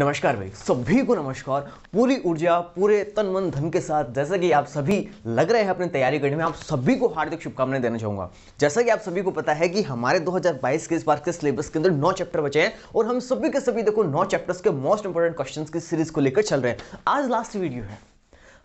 नमस्कार भाई सभी को नमस्कार पूरी ऊर्जा पूरे तन मन धन के साथ जैसा कि आप सभी लग रहे हैं अपनी तैयारी करने में आप सभी को हार्दिक शुभकामनाएं देना चाहूंगा जैसा कि आप सभी को पता है कि हमारे 2022 के इस बार के सिलेबस के अंदर नौ चैप्टर बचे हैं और हम सभी के सभी देखो नौ चैप्टर्स के मोस्ट इंपॉर्टेंट क्वेश्चन की सीरीज को लेकर चल रहे हैं आज लास्ट वीडियो है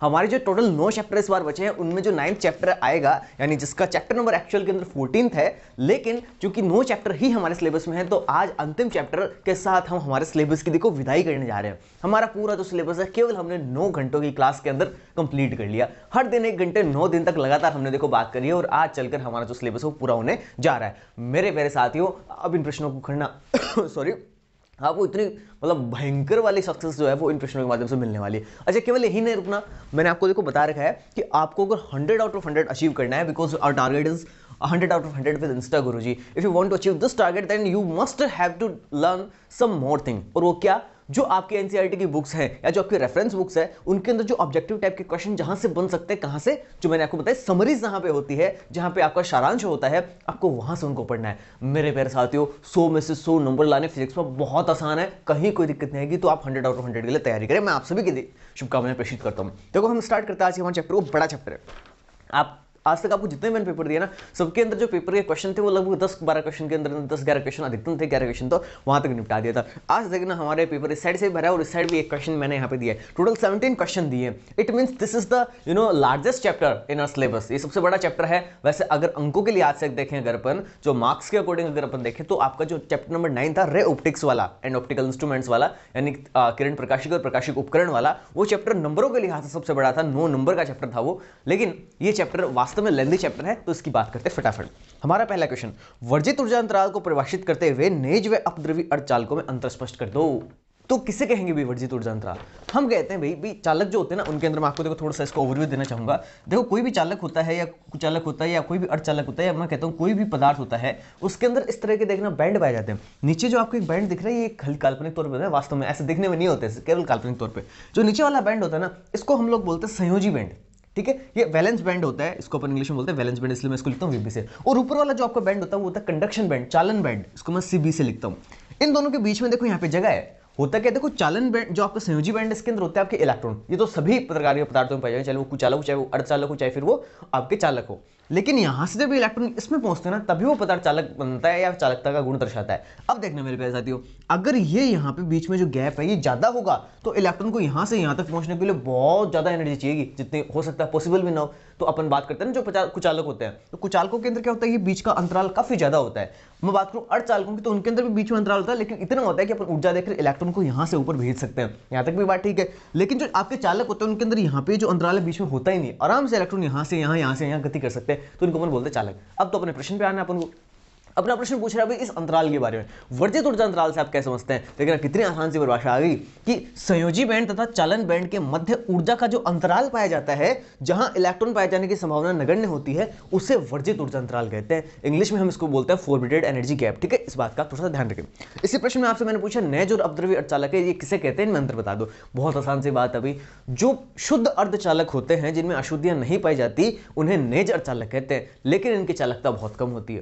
हमारे जो टोटल नौ चैप्टर इस बार बचे हैं उनमें जो नाइन्थ चैप्टर आएगा यानी जिसका चैप्टर नंबर एक्चुअल के अंदर फोर्टीन है लेकिन चूंकि नौ चैप्टर ही हमारे सिलेबस में है तो आज अंतिम चैप्टर के साथ हम हमारे सिलेबस की देखो विदाई करने जा रहे हैं हमारा पूरा जो सिलेबस है केवल हमने नौ घंटों की क्लास के अंदर कंप्लीट कर लिया हर दिन एक घंटे नौ दिन तक लगातार हमने देखो बात करी है और आज चलकर हमारा जो सिलेबस है वो पूरा होने जा रहा है मेरे मेरे साथियों अब इन प्रश्नों को खड़ना सॉरी आपको हाँ, इतनी मतलब भयंकर वाली सक्सेस जो है वो इन प्रश्नों के माध्यम से मिलने वाली है अच्छा केवल यही नहीं रुकना मैंने आपको देखो बता रखा है कि आपको अगर hundred out of hundred achieve करना है because our target is hundred out of hundred with Insta Guru ji if you want to achieve this target then you must have to learn some more thing और वो क्या जो आपके NCERT e की books हैं या जो आपके रेफरेंस बुक्स हैं उनके अंदर जो ऑब्जेक्टिव टाइप के क्वेश्चन जहां से बन सकते हैं कहां से जो मैंने आपको बताया समरीज जहां पे होती है जहां पे आपका सारांश होता है आपको वहां से उनको पढ़ना है मेरे प्यारे साथियों सो में से सो नंबर लाने फिजिक्स में बहुत आसान है कहीं कोई दिक्कत नहीं आएगी तो आप हंड्रेड आउट ऑफ हंड्रेड के लिए तैयारी करें मैं आप सभी के लिए शुभकामनाएं प्रेषित करता हूँ देखो हम स्टार्ट करते हैं आज हमारा चैप्टर वो बड़ा चैप्टर है आप आज तक आपको जितने मैंने पेपर दिया ना सबके अंदर जो पेपर के क्वेश्चन थे वो लगभग दस बारह क्वेश्चन के अंदर दस ग्यारह क्वेश्चन अधिकतम थे ग्यारह क्वेश्चन तो वहां तक निपटा दिया था आज तक ना हमारे पेपर इस साइड से भरा और इस साइड भी एक क्वेश्चन मैंने यहाँ पे दिया टोटल सेवेंटीन क्वेश्चन दिए it mean this is the you know largest chapter in our syllabus ये सबसे बड़ा चैप्टर है वैसे अगर अंकों के लिए आज तक देखें अगर अपन जो मार्क्स के अकॉर्डिंग अगर अपन देखें तो आपका जो चैप्टर नंबर नाइन था रे ऑप्टिक्स वाला एंड ऑप्टिकल इंस्ट्रूमेंट्स वाला यानी किरण प्रकाशिक और प्रकाशिक उपकरण वाला वो चैप्टर नंबरों के लिहाज से सबसे बड़ा था नो नंबर का चैप्टर था वो लेकिन ये चैप्टर वास्तव वास्तव में लेंदी चैप्टर है तो इसकी बात करते हैं फटाफट हमारा पहला क्वेश्चन वर्जित ऊर्जा अंतराल को परिभाषित करते हुए नेज व अपद्रवी अर्धचालकों में अंतर स्पष्ट कर दो तो किसे कहेंगे भी वर्जित ऊर्जा अंतराल हम कहते हैं भाई भाई चालक जो होते हैं ना उनके अंदर मैं आपको देखो थोड़ा सा इसको ओवरव्यू देना चाहूंगा देखो कोई भी चालक होता है या चालक होता है या कोई भी अर्धचालक होता है या मैं कहता हूँ कोई भी पदार्थ होता है उसके अंदर इस तरह के देखना बैंड पाए जाते हैं नीचे जो आपको एक बैंड दिख रहा है ये हल्की काल्पनिक तौर पर वास्तव में ऐसे देखने में नहीं होते केवल काल्पनिक तौर पर जो नीचे वाला बैंड होता है ना इसको हम लोग बोलते हैं संयोजी बैंड ठीक है ये वैलेंस बैंड होता है इसको अपन इंग्लिश में बोलते हैं वैलेंस बैंड इसलिए मैं इसको लिखता हूँ वीबी से और ऊपर वाला जो आपका बैंड होता है वो होता है कंडक्शन बैंड चालन बैंड इसको मैं सीबी से लिखता हूँ इन दोनों के बीच में देखो यहाँ पे जगह है होता क्या देखो चालन बैंड जो आपका संयोजी बैंड इसके अंदर होता है आपके इलेक्ट्रॉन ये तो सभी प्रकार के पदार्थों में पाए जाए चाहे वो कुचालक चाहे वो अर्धचालक हो चाहे फिर वो आपके चालक हो लेकिन यहां से जब इलेक्ट्रॉन इसमें पहुंचते हैं ना तभी वो पदार्थ चालक बनता है या चालकता का गुण दर्शाता है अब देखना मेरे पैसा साथियों अगर ये यहाँ पे बीच में जो गैप है ये ज़्यादा होगा तो इलेक्ट्रॉन को यहां से यहां तक पहुंचने के लिए बहुत ज़्यादा एनर्जी चाहिएगी जितनी हो सकता है पॉसिबल भी ना हो तो अपन बात करते हैं ना जो कुचालक होते हैं तो कुचालकों के अंदर क्या होता है ये बीच का अंतराल काफ़ी ज़्यादा होता है मैं बात करूँ अर्धचालकों की तो उनके अंदर भी बीच में अंतराल होता है लेकिन इतना होता है कि अपन ऊर्जा देकर इलेक्ट्रॉन को यहाँ से ऊपर भेज सकते हैं यहां तक भी बात ठीक है लेकिन जो आपके चालक होते हैं उनके अंदर यहाँ पे जो अंतराल है बीच में होता ही नहीं आराम से इलेक्ट्रॉन यहाँ से यहाँ यहाँ से यहाँ गति कर सकते हैं हैं तो इनको अपन बोलते चालक अब तो अपने प्रश्न पे आना अपन को अपना प्रश्न पूछ रहा है इस अंतराल के बारे में वर्जित ऊर्जा अंतराल से आप क्या समझते हैं लेकिन कितनी आसान सी परिभाषा आ गई कि संयोजी बैंड तथा चालन बैंड के मध्य ऊर्जा का जो अंतराल पाया जाता है जहां इलेक्ट्रॉन पाए जाने की संभावना नगण्य होती है उसे वर्जित ऊर्जा अंतराल कहते हैं इंग्लिश में हम इसको बोलते हैं फोरबिटेड एनर्जी गैप ठीक है इस बात का थोड़ा सा ध्यान रखें इसी प्रश्न में आपसे मैंने पूछा नए जो अपद्रवी अर्चालक है ये किसे कहते हैं इनमें अंतर बता दो बहुत आसान सी बात अभी जो शुद्ध अर्धचालक होते हैं जिनमें अशुद्धियां नहीं पाई जाती उन्हें नेज अर्चालक कहते हैं लेकिन इनकी चालकता बहुत कम होती है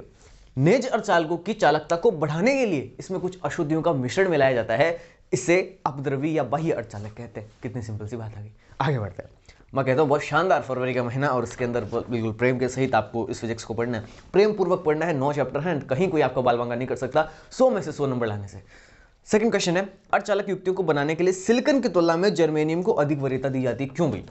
नेज और चालकों की चालकता को बढ़ाने के लिए इसमें कुछ अशुद्धियों का मिश्रण मिलाया जाता है इसे अपद्रवी या बाह्य अर्चालक कहते हैं कितनी सिंपल सी बात आ गई आगे बढ़ते हैं मैं कहता हूँ बहुत शानदार फरवरी का महीना और इसके अंदर बिल्कुल प्रेम के सहित आपको इस फिजिक्स को पढ़ना है प्रेम पूर्वक पढ़ना है नौ चैप्टर है कहीं कोई आपका बाल नहीं कर सकता सो में से सो नंबर लाने से सेकंड क्वेश्चन है अर्चालक युक्तियों को बनाने के लिए सिलिकन की तुलना में जर्मेनियम को अधिक वरीयता दी जाती है क्यों भाई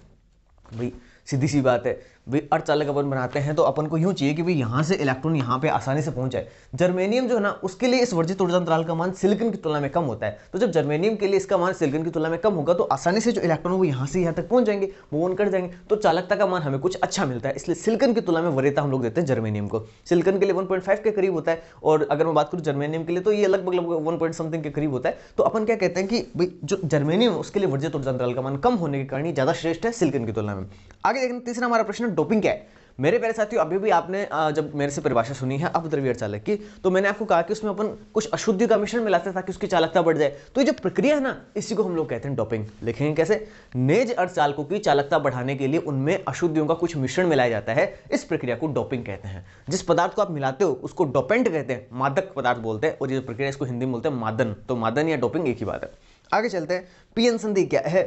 भाई सीधी सी बात है अर्धचालक अपन बनाते हैं तो अपन को यूँ चाहिए कि भाई यहाँ से इलेक्ट्रॉन यहाँ पे आसानी से पहुँच जर्मेनियम जो है ना उसके लिए इस वर्जित ऊर्जा अंतराल का मान सिलिकन की तुलना में कम होता है तो जब जर्मेनियम के लिए इसका मान सिलिकन की तुलना में कम होगा तो आसानी से जो इलेक्ट्रॉन वो यहाँ से यहाँ तक पहुँच जाएंगे वो ऑन कर जाएंगे तो चालकता का मान हमें कुछ अच्छा मिलता है इसलिए सिल्कन की तुलना में वरीयता हम लोग देते हैं जर्मेनियम को सिल्कन के लिए वन के करीब होता है और अगर मैं बात करूँ जर्मेनियम के लिए तो ये लगभग लगभग वन समथिंग के करीब होता है तो अपन क्या कहते हैं कि भाई जो जर्मेनियम उसके लिए वर्जित ऊर्जा अंतराल का मान कम होने के कारण ज़्यादा श्रेष्ठ है सिल्कन की तुलना में आगे देखें तीसरा हमारा प्रश्न डोपिंग क्या है मेरे प्यारे साथियों अभी भी आपने जब मेरे से परिभाषा सुनी है अब द्रव्य चालक की तो मैंने आपको कहा कि उसमें अपन कुछ अशुद्धि का मिश्रण मिलाते हैं ताकि उसकी चालकता बढ़ जाए तो ये जो प्रक्रिया है ना इसी को हम लोग कहते हैं डोपिंग लिखेंगे कैसे नेज अर्धचालकों की चालकता बढ़ाने के लिए उनमें अशुद्धियों का कुछ मिश्रण मिलाया जाता है इस प्रक्रिया को डोपिंग कहते हैं जिस पदार्थ को आप मिलाते हो उसको डोपेंट कहते हैं मादक पदार्थ बोलते हैं और ये जो प्रक्रिया इसको हिंदी में बोलते हैं मादन तो मादन या डोपिंग एक ही बात है आगे चलते हैं पीएन संधि क्या है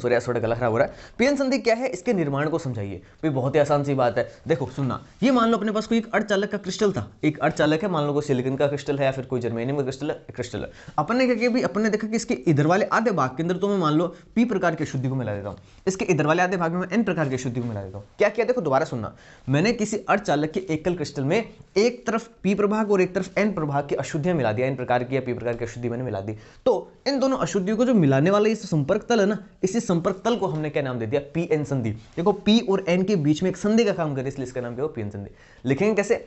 सूर्या थोड़ा गला खराब हो रहा है पीएन संधि क्या है इसके निर्माण को समझाइए भाई बहुत ही आसान सी बात है देखो सुनना ये मान लो अपने पास कोई एक अर्धचालक का क्रिस्टल था एक अर्धचालक है मान लो कोई सिलिकन का क्रिस्टल है या फिर कोई जर्मेनियम का क्रिस्टल है क्रिस्टल है अपन ने क्या किया भाई अपन ने देखा कि इसके इधर वाले आधे भाग के अंदर तो मैं मान लो पी प्रकार के शुद्धि को मिला देता हूँ इसके इधर वाले आधे भाग में एन प्रकार की शुद्धि को मिला देता हूँ क्या किया देखो दोबारा सुनना मैंने किसी अर्धचालक के एकल क्रिस्टल में एक तरफ पी प्रभाग और एक तरफ एन प्रभाग की अशुद्धियां मिला दिया एन प्रकार की या पी प्रकार की अशुद्धि मैंने मिला दी तो इन दोनों अशुद्धियों को जो मिलाने वाला ये संपर्क तल है ना इसी संपर्क तल को हमने क्या नाम दे दिया पी एन संधि देखो पी और एन के बीच में एक संधि का काम करे इसलिए इसका नाम क्या पी एन संधि लिखेंगे कैसे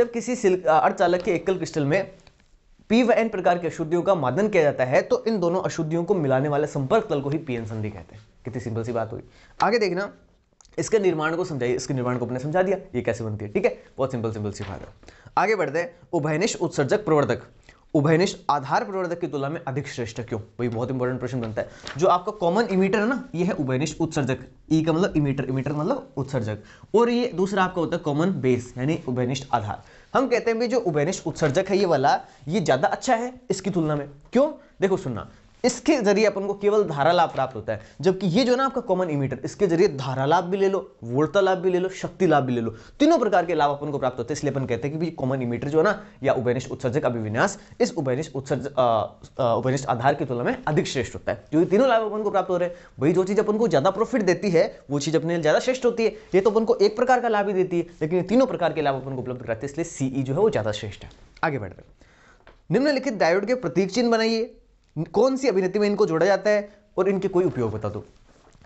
जब किसी अर्धचालक के एकल क्रिस्टल में पी व एन प्रकार की अशुद्धियों का मादन किया जाता है तो इन दोनों अशुद्धियों को मिलाने वाले संपर्क तल को ही पी एन संधि कहते हैं कितनी सिंपल सी बात हुई आगे देखना इसके निर्माण को समझाइए इसके निर्माण को अपने समझा दिया ये कैसे बनती है ठीक है बहुत सिंपल सिंपल सी बात है आगे बढ़ते हैं उभयनिष्ठ उत्सर्जक प्रवर्धक उभयनिष्ठ आधार प्रवर्धक की तुलना में अधिक श्रेष्ठ क्यों वही बहुत इंपॉर्टेंट प्रश्न बनता है जो आपका कॉमन इमीटर है ना ये है उभयनिष्ठ उत्सर्जक ई e का मतलब इमीटर इमीटर मतलब उत्सर्जक और ये दूसरा आपका होता है कॉमन बेस यानी उभयनिष्ठ आधार हम कहते हैं भी जो उभयनिष्ठ उत्सर्जक है ये वाला ये ज़्यादा अच्छा है इसकी तुलना में क्यों देखो सुनना इसके जरिए अपन को केवल धारा लाभ प्राप्त होता है जबकि ये जो ना आपका कॉमन इमीटर इसके जरिए धारा लाभ भी ले लो वोल्टा लाभ भी ले लो शक्ति लाभ भी ले लो तीनों प्रकार के लाभ अपन को प्राप्त होते हैं इसलिए अपन कहते हैं कि भी कॉमन इमीटर जो है ना या उभयनिष्ठ उत्सर्जक अभिविन्यास इस उभयनिष्ठ उत्सर्ज उभयनिष्ठ आधार की तुलना में अधिक श्रेष्ठ होता है जो तीनों लाभ अपन को प्राप्त हो रहे हैं वही जो चीज़ अपन को ज़्यादा प्रॉफिट देती है वो चीज़ अपने ज़्यादा श्रेष्ठ होती है ये तो अपन को एक प्रकार का लाभ ही देती है लेकिन तीनों प्रकार के लाभ अपन को उपलब्ध कराते हैं इसलिए सीई e जो है वो ज़्यादा श्रेष्ठ है आगे बढ़ रहे निम्नलिखित डायोड के प्रतीक चिन्ह बनाइए कौन सी अभिनेत्री में इनको जोड़ा जाता है और इनके कोई उपयोग बता दो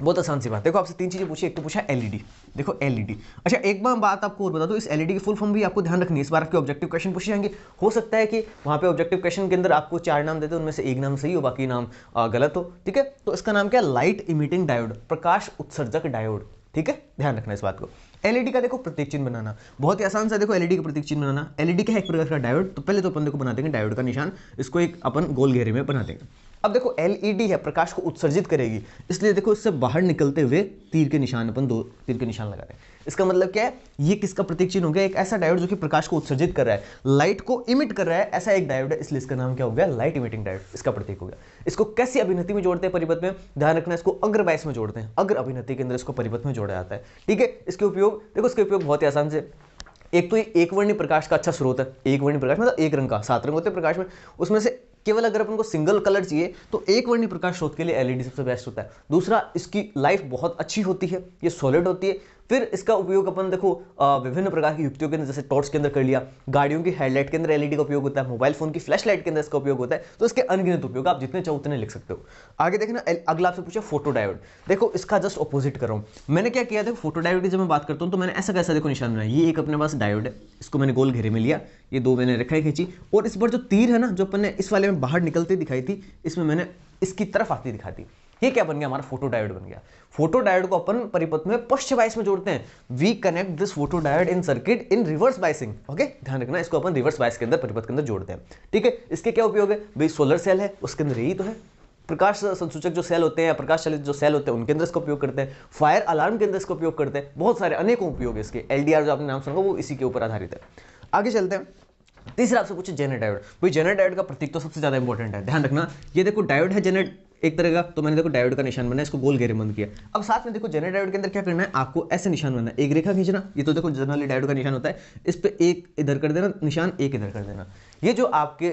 बहुत आसान सी बात देखो आपसे तीन चीज़ें पूछी एक तो पूछा एलईडी e देखो एलईडी e अच्छा एक बार बात आपको और बता दो इस एलईडी की फुल फॉर्म भी आपको ध्यान रखनी है इस बार आपके ऑब्जेक्टिव क्वेश्चन पूछे जाएंगे हो सकता है कि वहाँ पे ऑब्जेक्टिव क्वेश्चन के अंदर आपको चार नाम देते हैं उनमें से एक नाम सही हो बाकी नाम गलत हो ठीक है तो इसका नाम क्या है लाइट इमिटिंग डायोड प्रकाश उत्सर्जक डायोड ठीक है ध्यान रखना इस बात को एलईडी e का देखो प्रत्येक चिन्ह बनाना बहुत ही आसान सा देखो एलईडी e का प्रत्येक चिन्ह बनाना एलईडी e का एक प्रकार का डायोड तो पहले तो अपन देखो बना देंगे डायोड का निशान इसको एक अपन गोल घेरे में बना देंगे अब देखो एलईडी e है प्रकाश को उत्सर्जित करेगी इसलिए देखो इससे बाहर निकलते हुए तीर के निशान अपन दो तीर के निशान लगा रहे हैं इसका मतलब क्या है ये किसका प्रतीक चिन्ह हो गया एक ऐसा डायोड जो कि प्रकाश को उत्सर्जित कर रहा है लाइट को इमिट कर रहा है ऐसा एक डायोड है इसलिए इसका नाम क्या हो गया लाइट इमिटिंग डायोड इसका प्रतीक हो गया इसको कैसी अभिनति में जोड़ते हैं परिपथ में ध्यान रखना इसको अग्र बायस में जोड़ते हैं अग्र अभिनति के अंदर इसको परिपथ में जोड़ा जाता है ठीक है इसके उपयोग देखो इसके उपयोग बहुत ही आसान से एक तो ये एक वर्णी प्रकाश का अच्छा स्रोत है एक वर्णी प्रकाश मतलब एक रंग का सात रंग होते हैं प्रकाश में उसमें से केवल अगर अपन को सिंगल कलर चाहिए तो एक वर्णी प्रकाश स्रोत के लिए एलईडी e सबसे बेस्ट होता है दूसरा इसकी लाइफ बहुत अच्छी होती है ये सॉलिड होती है फिर इसका उपयोग अपन देखो विभिन्न प्रकार की युक्तियों के अंदर जैसे टॉर्च के अंदर कर लिया गाड़ियों की हेडलाइट के अंदर एलईडी का उपयोग होता है मोबाइल फोन की फ्लैश लाइट के अंदर इसका उपयोग होता है तो इसके अनगिनत उपयोग आप जितने चाहो उतने लिख सकते हो आगे देखना अगला आपसे पूछा फोटो डायोड देखो इसका जस्ट अपोजिट कर रहा मैंने क्या किया देखो फोटो डायोड की जब मैं बात करता हूँ तो मैंने ऐसा कैसा देखो निशान बनाया ये एक अपने पास डायोड है इसको मैंने गोल घेरे में लिया ये दो मैंने रेखाएं खींची और इस पर जो तीर है ना जो अपने इस वाले में बाहर निकलती दिखाई थी इसमें मैंने इसकी तरफ आती दिखाती ये क्या बन गया हमारा फोटो डायोड बन गया फोटो डायोड को अपन परिपथ में पश्च बाइस में जोड़ते हैं we connect this photo diode in circuit in reverse biasing okay ध्यान रखना इसको अपन रिवर्स बाइस के अंदर परिपथ के अंदर जोड़ते हैं ठीक है इसके क्या उपयोग है भाई सोलर सेल है उसके अंदर यही तो है प्रकाश संसूचक जो सेल होते हैं या प्रकाश चलित जो सेल होते हैं उनके अंदर इसका उपयोग करते हैं फायर अलार्म के अंदर इसका उपयोग करते हैं बहुत सारे अनेकों उपयोग इसके एल जो आपने नाम सुना वो इसी के ऊपर आधारित है आगे चलते हैं तीसरा आपसे पूछे जेनेट डायोड भाई जेनेट डायोड का प्रतीक तो सबसे ज़्यादा इंपॉर्टेंट है ध्यान रखना ये देखो डायोड है जेनेट एक तरह का तो मैंने देखो डायोड का निशान बनाया इसको गोल घेरे बंद किया अब साथ में देखो जनरल डायोड के अंदर क्या करना है आपको ऐसे निशान बनना एक रेखा खींचना ये तो देखो जनरली डायोड का निशान होता है इस पर एक इधर कर देना निशान एक इधर कर देना ये जो आपके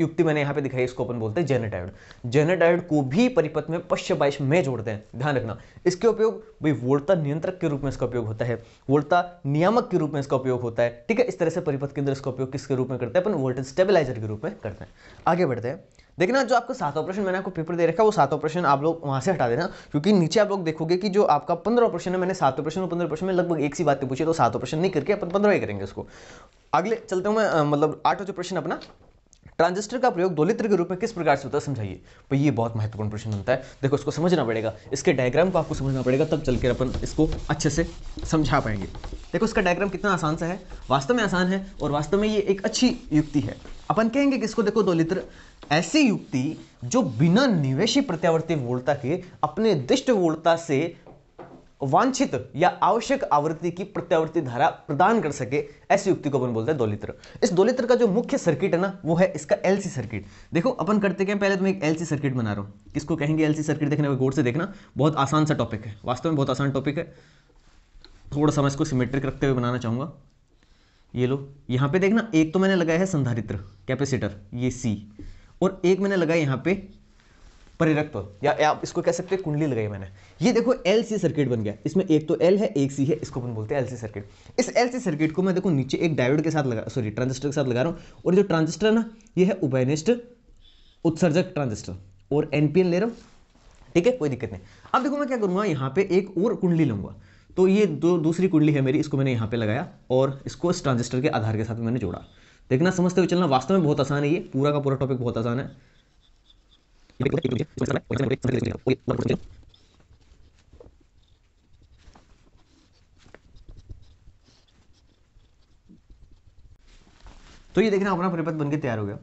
युक्ति मैंने यहाँ पे दिखाई इसको अपन बोलते हैं जेनर डायोड जेनर डायोड को भी परिपथ में पश्च बाइश में जोड़ते हैं ध्यान रखना इसके उपयोग भाई वोल्टा नियंत्रक के रूप में इसका उपयोग होता है वोल्टा नियामक के रूप में इसका उपयोग होता है ठीक है इस तरह से परिपथ के अंदर इसका उपयोग किसके रूप में करते हैं अपन वोल्टेज स्टेबिलाईजर के रूप में करते हैं आगे बढ़ते हैं देखना जो आपका सात ऑपरेशन मैंने आपको पेपर दे रखा है वो सात प्रश्न आप लोग वहाँ से हटा देना क्योंकि नीचे आप लोग देखोगे कि जो आपका पंद्रह ऑपरेशन है मैंने सात ऑपरेशन और पंद्रह प्रश्न में लगभग एक सी बातें पूछी तो सात ऑपरेशन नहीं करके अपन पंद्रह ही करेंगे उसको अगले चलते हूँ मैं मतलब जो प्रश्न अपना ट्रांजिस्टर का प्रयोग दोलित्र के रूप में किस प्रकार से होता है समझाइए पर ये बहुत महत्वपूर्ण प्रश्न बनता है देखो इसको समझना पड़ेगा इसके डायग्राम को आपको समझना पड़ेगा तब चल अपन इसको अच्छे से समझा पाएंगे देखो इसका डायग्राम कितना आसान सा है वास्तव में आसान है और वास्तव में ये एक अच्छी युक्ति है अपन कहेंगे कि इसको देखो दोलित्र ऐसी युक्ति जो बिना निवेशी प्रत्यावर्ती वोल्टता के अपने दिष्ट वोल्टता से वांछित या आवश्यक आवृत्ति की प्रत्यावृत्ति धारा प्रदान कर सके ऐसी युक्ति को अपन बोलते हैं दोलित्र इस दोलित्र का जो मुख्य सर्किट है ना वो है इसका एलसी सर्किट देखो अपन करते क्या पहले तो मैं एक एलसी सर्किट बना रहा हूँ किसको कहेंगे एलसी सर्किट देखने में गौर से देखना बहुत आसान सा टॉपिक है वास्तव में बहुत आसान टॉपिक है थोड़ा सा मैं इसको सिमेट्रिक रखते हुए बनाना चाहूँगा ये लो यहाँ पे देखना एक तो मैंने लगाया है संधारित्र कैपेसिटर ये सी और एक मैंने लगाया यहाँ पे परिरक्त या आप इसको कह सकते हैं कुंडली लगाई मैंने ये देखो एल सी सर्किट बन गया इसमें एक तो एल है एक सी है इसको अपन बोलते हैं एल सी सर्किट इस एल सी सर्किट को मैं देखो नीचे एक डायोड के साथ लगा सॉरी ट्रांजिस्टर के साथ लगा रहा हूँ और जो ट्रांजिस्टर ना ये है उभयनिष्ठ उत्सर्जक ट्रांजिस्टर और एनपीएन ले रहा हूँ ठीक है कोई दिक्कत नहीं अब देखो मैं क्या करूँगा यहाँ पे एक और कुंडली लूंगा तो ये दो दूसरी कुंडली है मेरी इसको मैंने यहाँ पे लगाया और इसको इस ट्रांजिस्टर के आधार के साथ मैंने जोड़ा देखना समझते हुए चलना वास्तव में बहुत आसान है ये पूरा का पूरा टॉपिक बहुत आसान है तो ये देखना अपना परिपथ बनके तैयार हो गया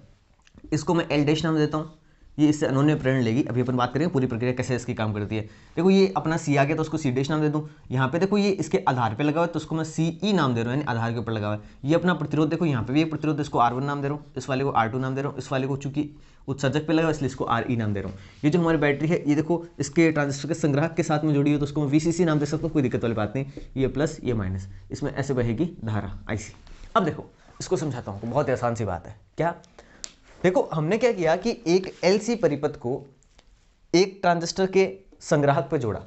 इसको मैं एल डैश नाम देता हूँ ये इससे अनोन्य प्रेरण लेगी अभी अपन बात करेंगे पूरी प्रक्रिया कैसे इसकी काम करती है देखो ये अपना सी आ गया तो उसको सी डेश नाम दे दूँ यहाँ पे देखो ये इसके आधार पे लगा हुआ है तो उसको मैं सी ई e नाम दे रहा हूँ यानी आधार के ऊपर लगा हुआ है ये अपना प्रतिरोध देखो यहाँ पे भी एक प्रतिरोध इसको आर वन नाम दे रहा हूँ इस वाले को आर टू नाम दे रहा हूँ इस वाले को चूंकि उत्सर्जक पे लगा इसलिए इसको आर ई e नाम दे रहा हूँ ये जो हमारी बैटरी है ये देखो इसके ट्रांजिस्टर के संग्राहक के साथ में जुड़ी हुई तो उसको मैं वी सी सी नाम दे सकता हूँ कोई दिक्कत वाली बात नहीं ये प्लस ये माइनस इसमें ऐसे बहेगी धारा आई सी अब देखो इसको समझाता हूँ बहुत आसान सी बात है क्या देखो हमने क्या किया कि एक एलसी परिपथ को एक ट्रांजिस्टर के संग्राहक पर जोड़ा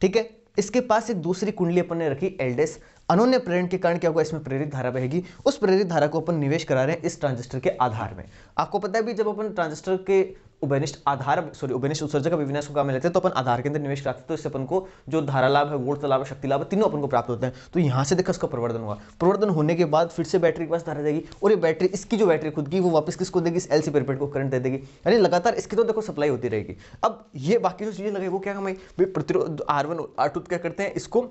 ठीक है इसके पास एक दूसरी कुंडली अपन ने रखी एलडेस अनोन्य प्रेरण के कारण क्या होगा इसमें प्रेरित धारा बहेगी उस प्रेरित धारा को अपन निवेश करा रहे हैं इस ट्रांजिस्टर के आधार में आपको पता है भी जब अपन ट्रांजिस्टर के उभयनिष्ठ आधार सॉरी उभयनिष्ठ उत्सर्जक अभिविनाश को काम में लेते हैं तो अपन आधार के अंदर निवेश करते हैं तो इससे अपन को जो धारा लाभ है वोट लाभ है शक्ति लाभ तीनों अपन को प्राप्त होते हैं तो यहाँ से देखा उसका प्रवर्धन हुआ प्रवर्धन होने के बाद फिर से बैटरी के पास धारा जाएगी और ये बैटरी इसकी जो बैटरी खुद की वो वापस किसको देगी इस एल सी को करंट दे देगी यानी लगातार इसकी तो देखो सप्लाई होती रहेगी अब ये बाकी जो चीज़ें लगे वो क्या कमाई प्रतिरोध आर वन क्या करते हैं इसको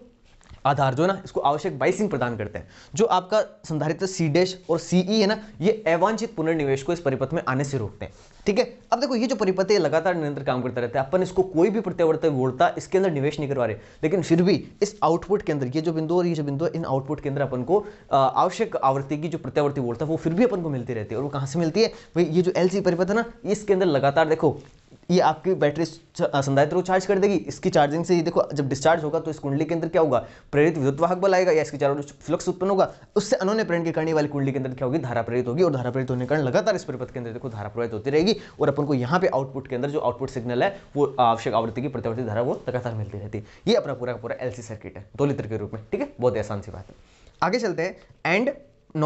आधार जो है ना इसको आवश्यक बाइसिंग प्रदान करते हैं जो आपका संधारित्र सी डैश और सीई e है ना ये अवांछित पुनर्निवेश को इस परिपथ में आने से रोकते हैं ठीक है अब देखो ये जो परिपथ है लगातार निरंतर काम करता रहता है अपन इसको कोई भी प्रत्यावर्तक वोड़ता इसके अंदर निवेश नहीं करवा रहे लेकिन फिर भी इस आउटपुट के अंदर ये जो बिंदु और ये जो बिंदु इन आउटपुट के अंदर अपन को आवश्यक आवृत्ति की जो प्रत्यावर्ती वोड़ता है वो फिर भी अपन को मिलती रहती है और वो कहाँ से मिलती है भाई ये जो एल परिपथ है ना इसके अंदर लगातार देखो ये आपकी बैटरी संधायित्र को चार्ज कर देगी इसकी चार्जिंग से ये देखो जब डिस्चार्ज होगा तो इस कुंडली के अंदर क्या होगा प्रेरित विद्युतवाहक बल आएगा या इसके चारों फ्लक्स उत्पन्न होगा उससे अनोन्य प्रेरण के कारण वाली कुंडली के अंदर क्या होगी धारा प्रेरित होगी और धारा प्रेरित होने के कारण लगातार इस परिपथ के अंदर देखो धारा प्रेरित होती रहेगी और अपन को यहाँ पे आउटपुट के अंदर जो आउटपुट सिग्नल है वो आवश्यक आवृत्ति की प्रतिवर्ती धारा वो लगातार मिलती रहती है ये अपना पूरा पूरा एल सर्किट है दो लित्र के रूप में ठीक है बहुत आसान सी बात है आगे चलते हैं एंड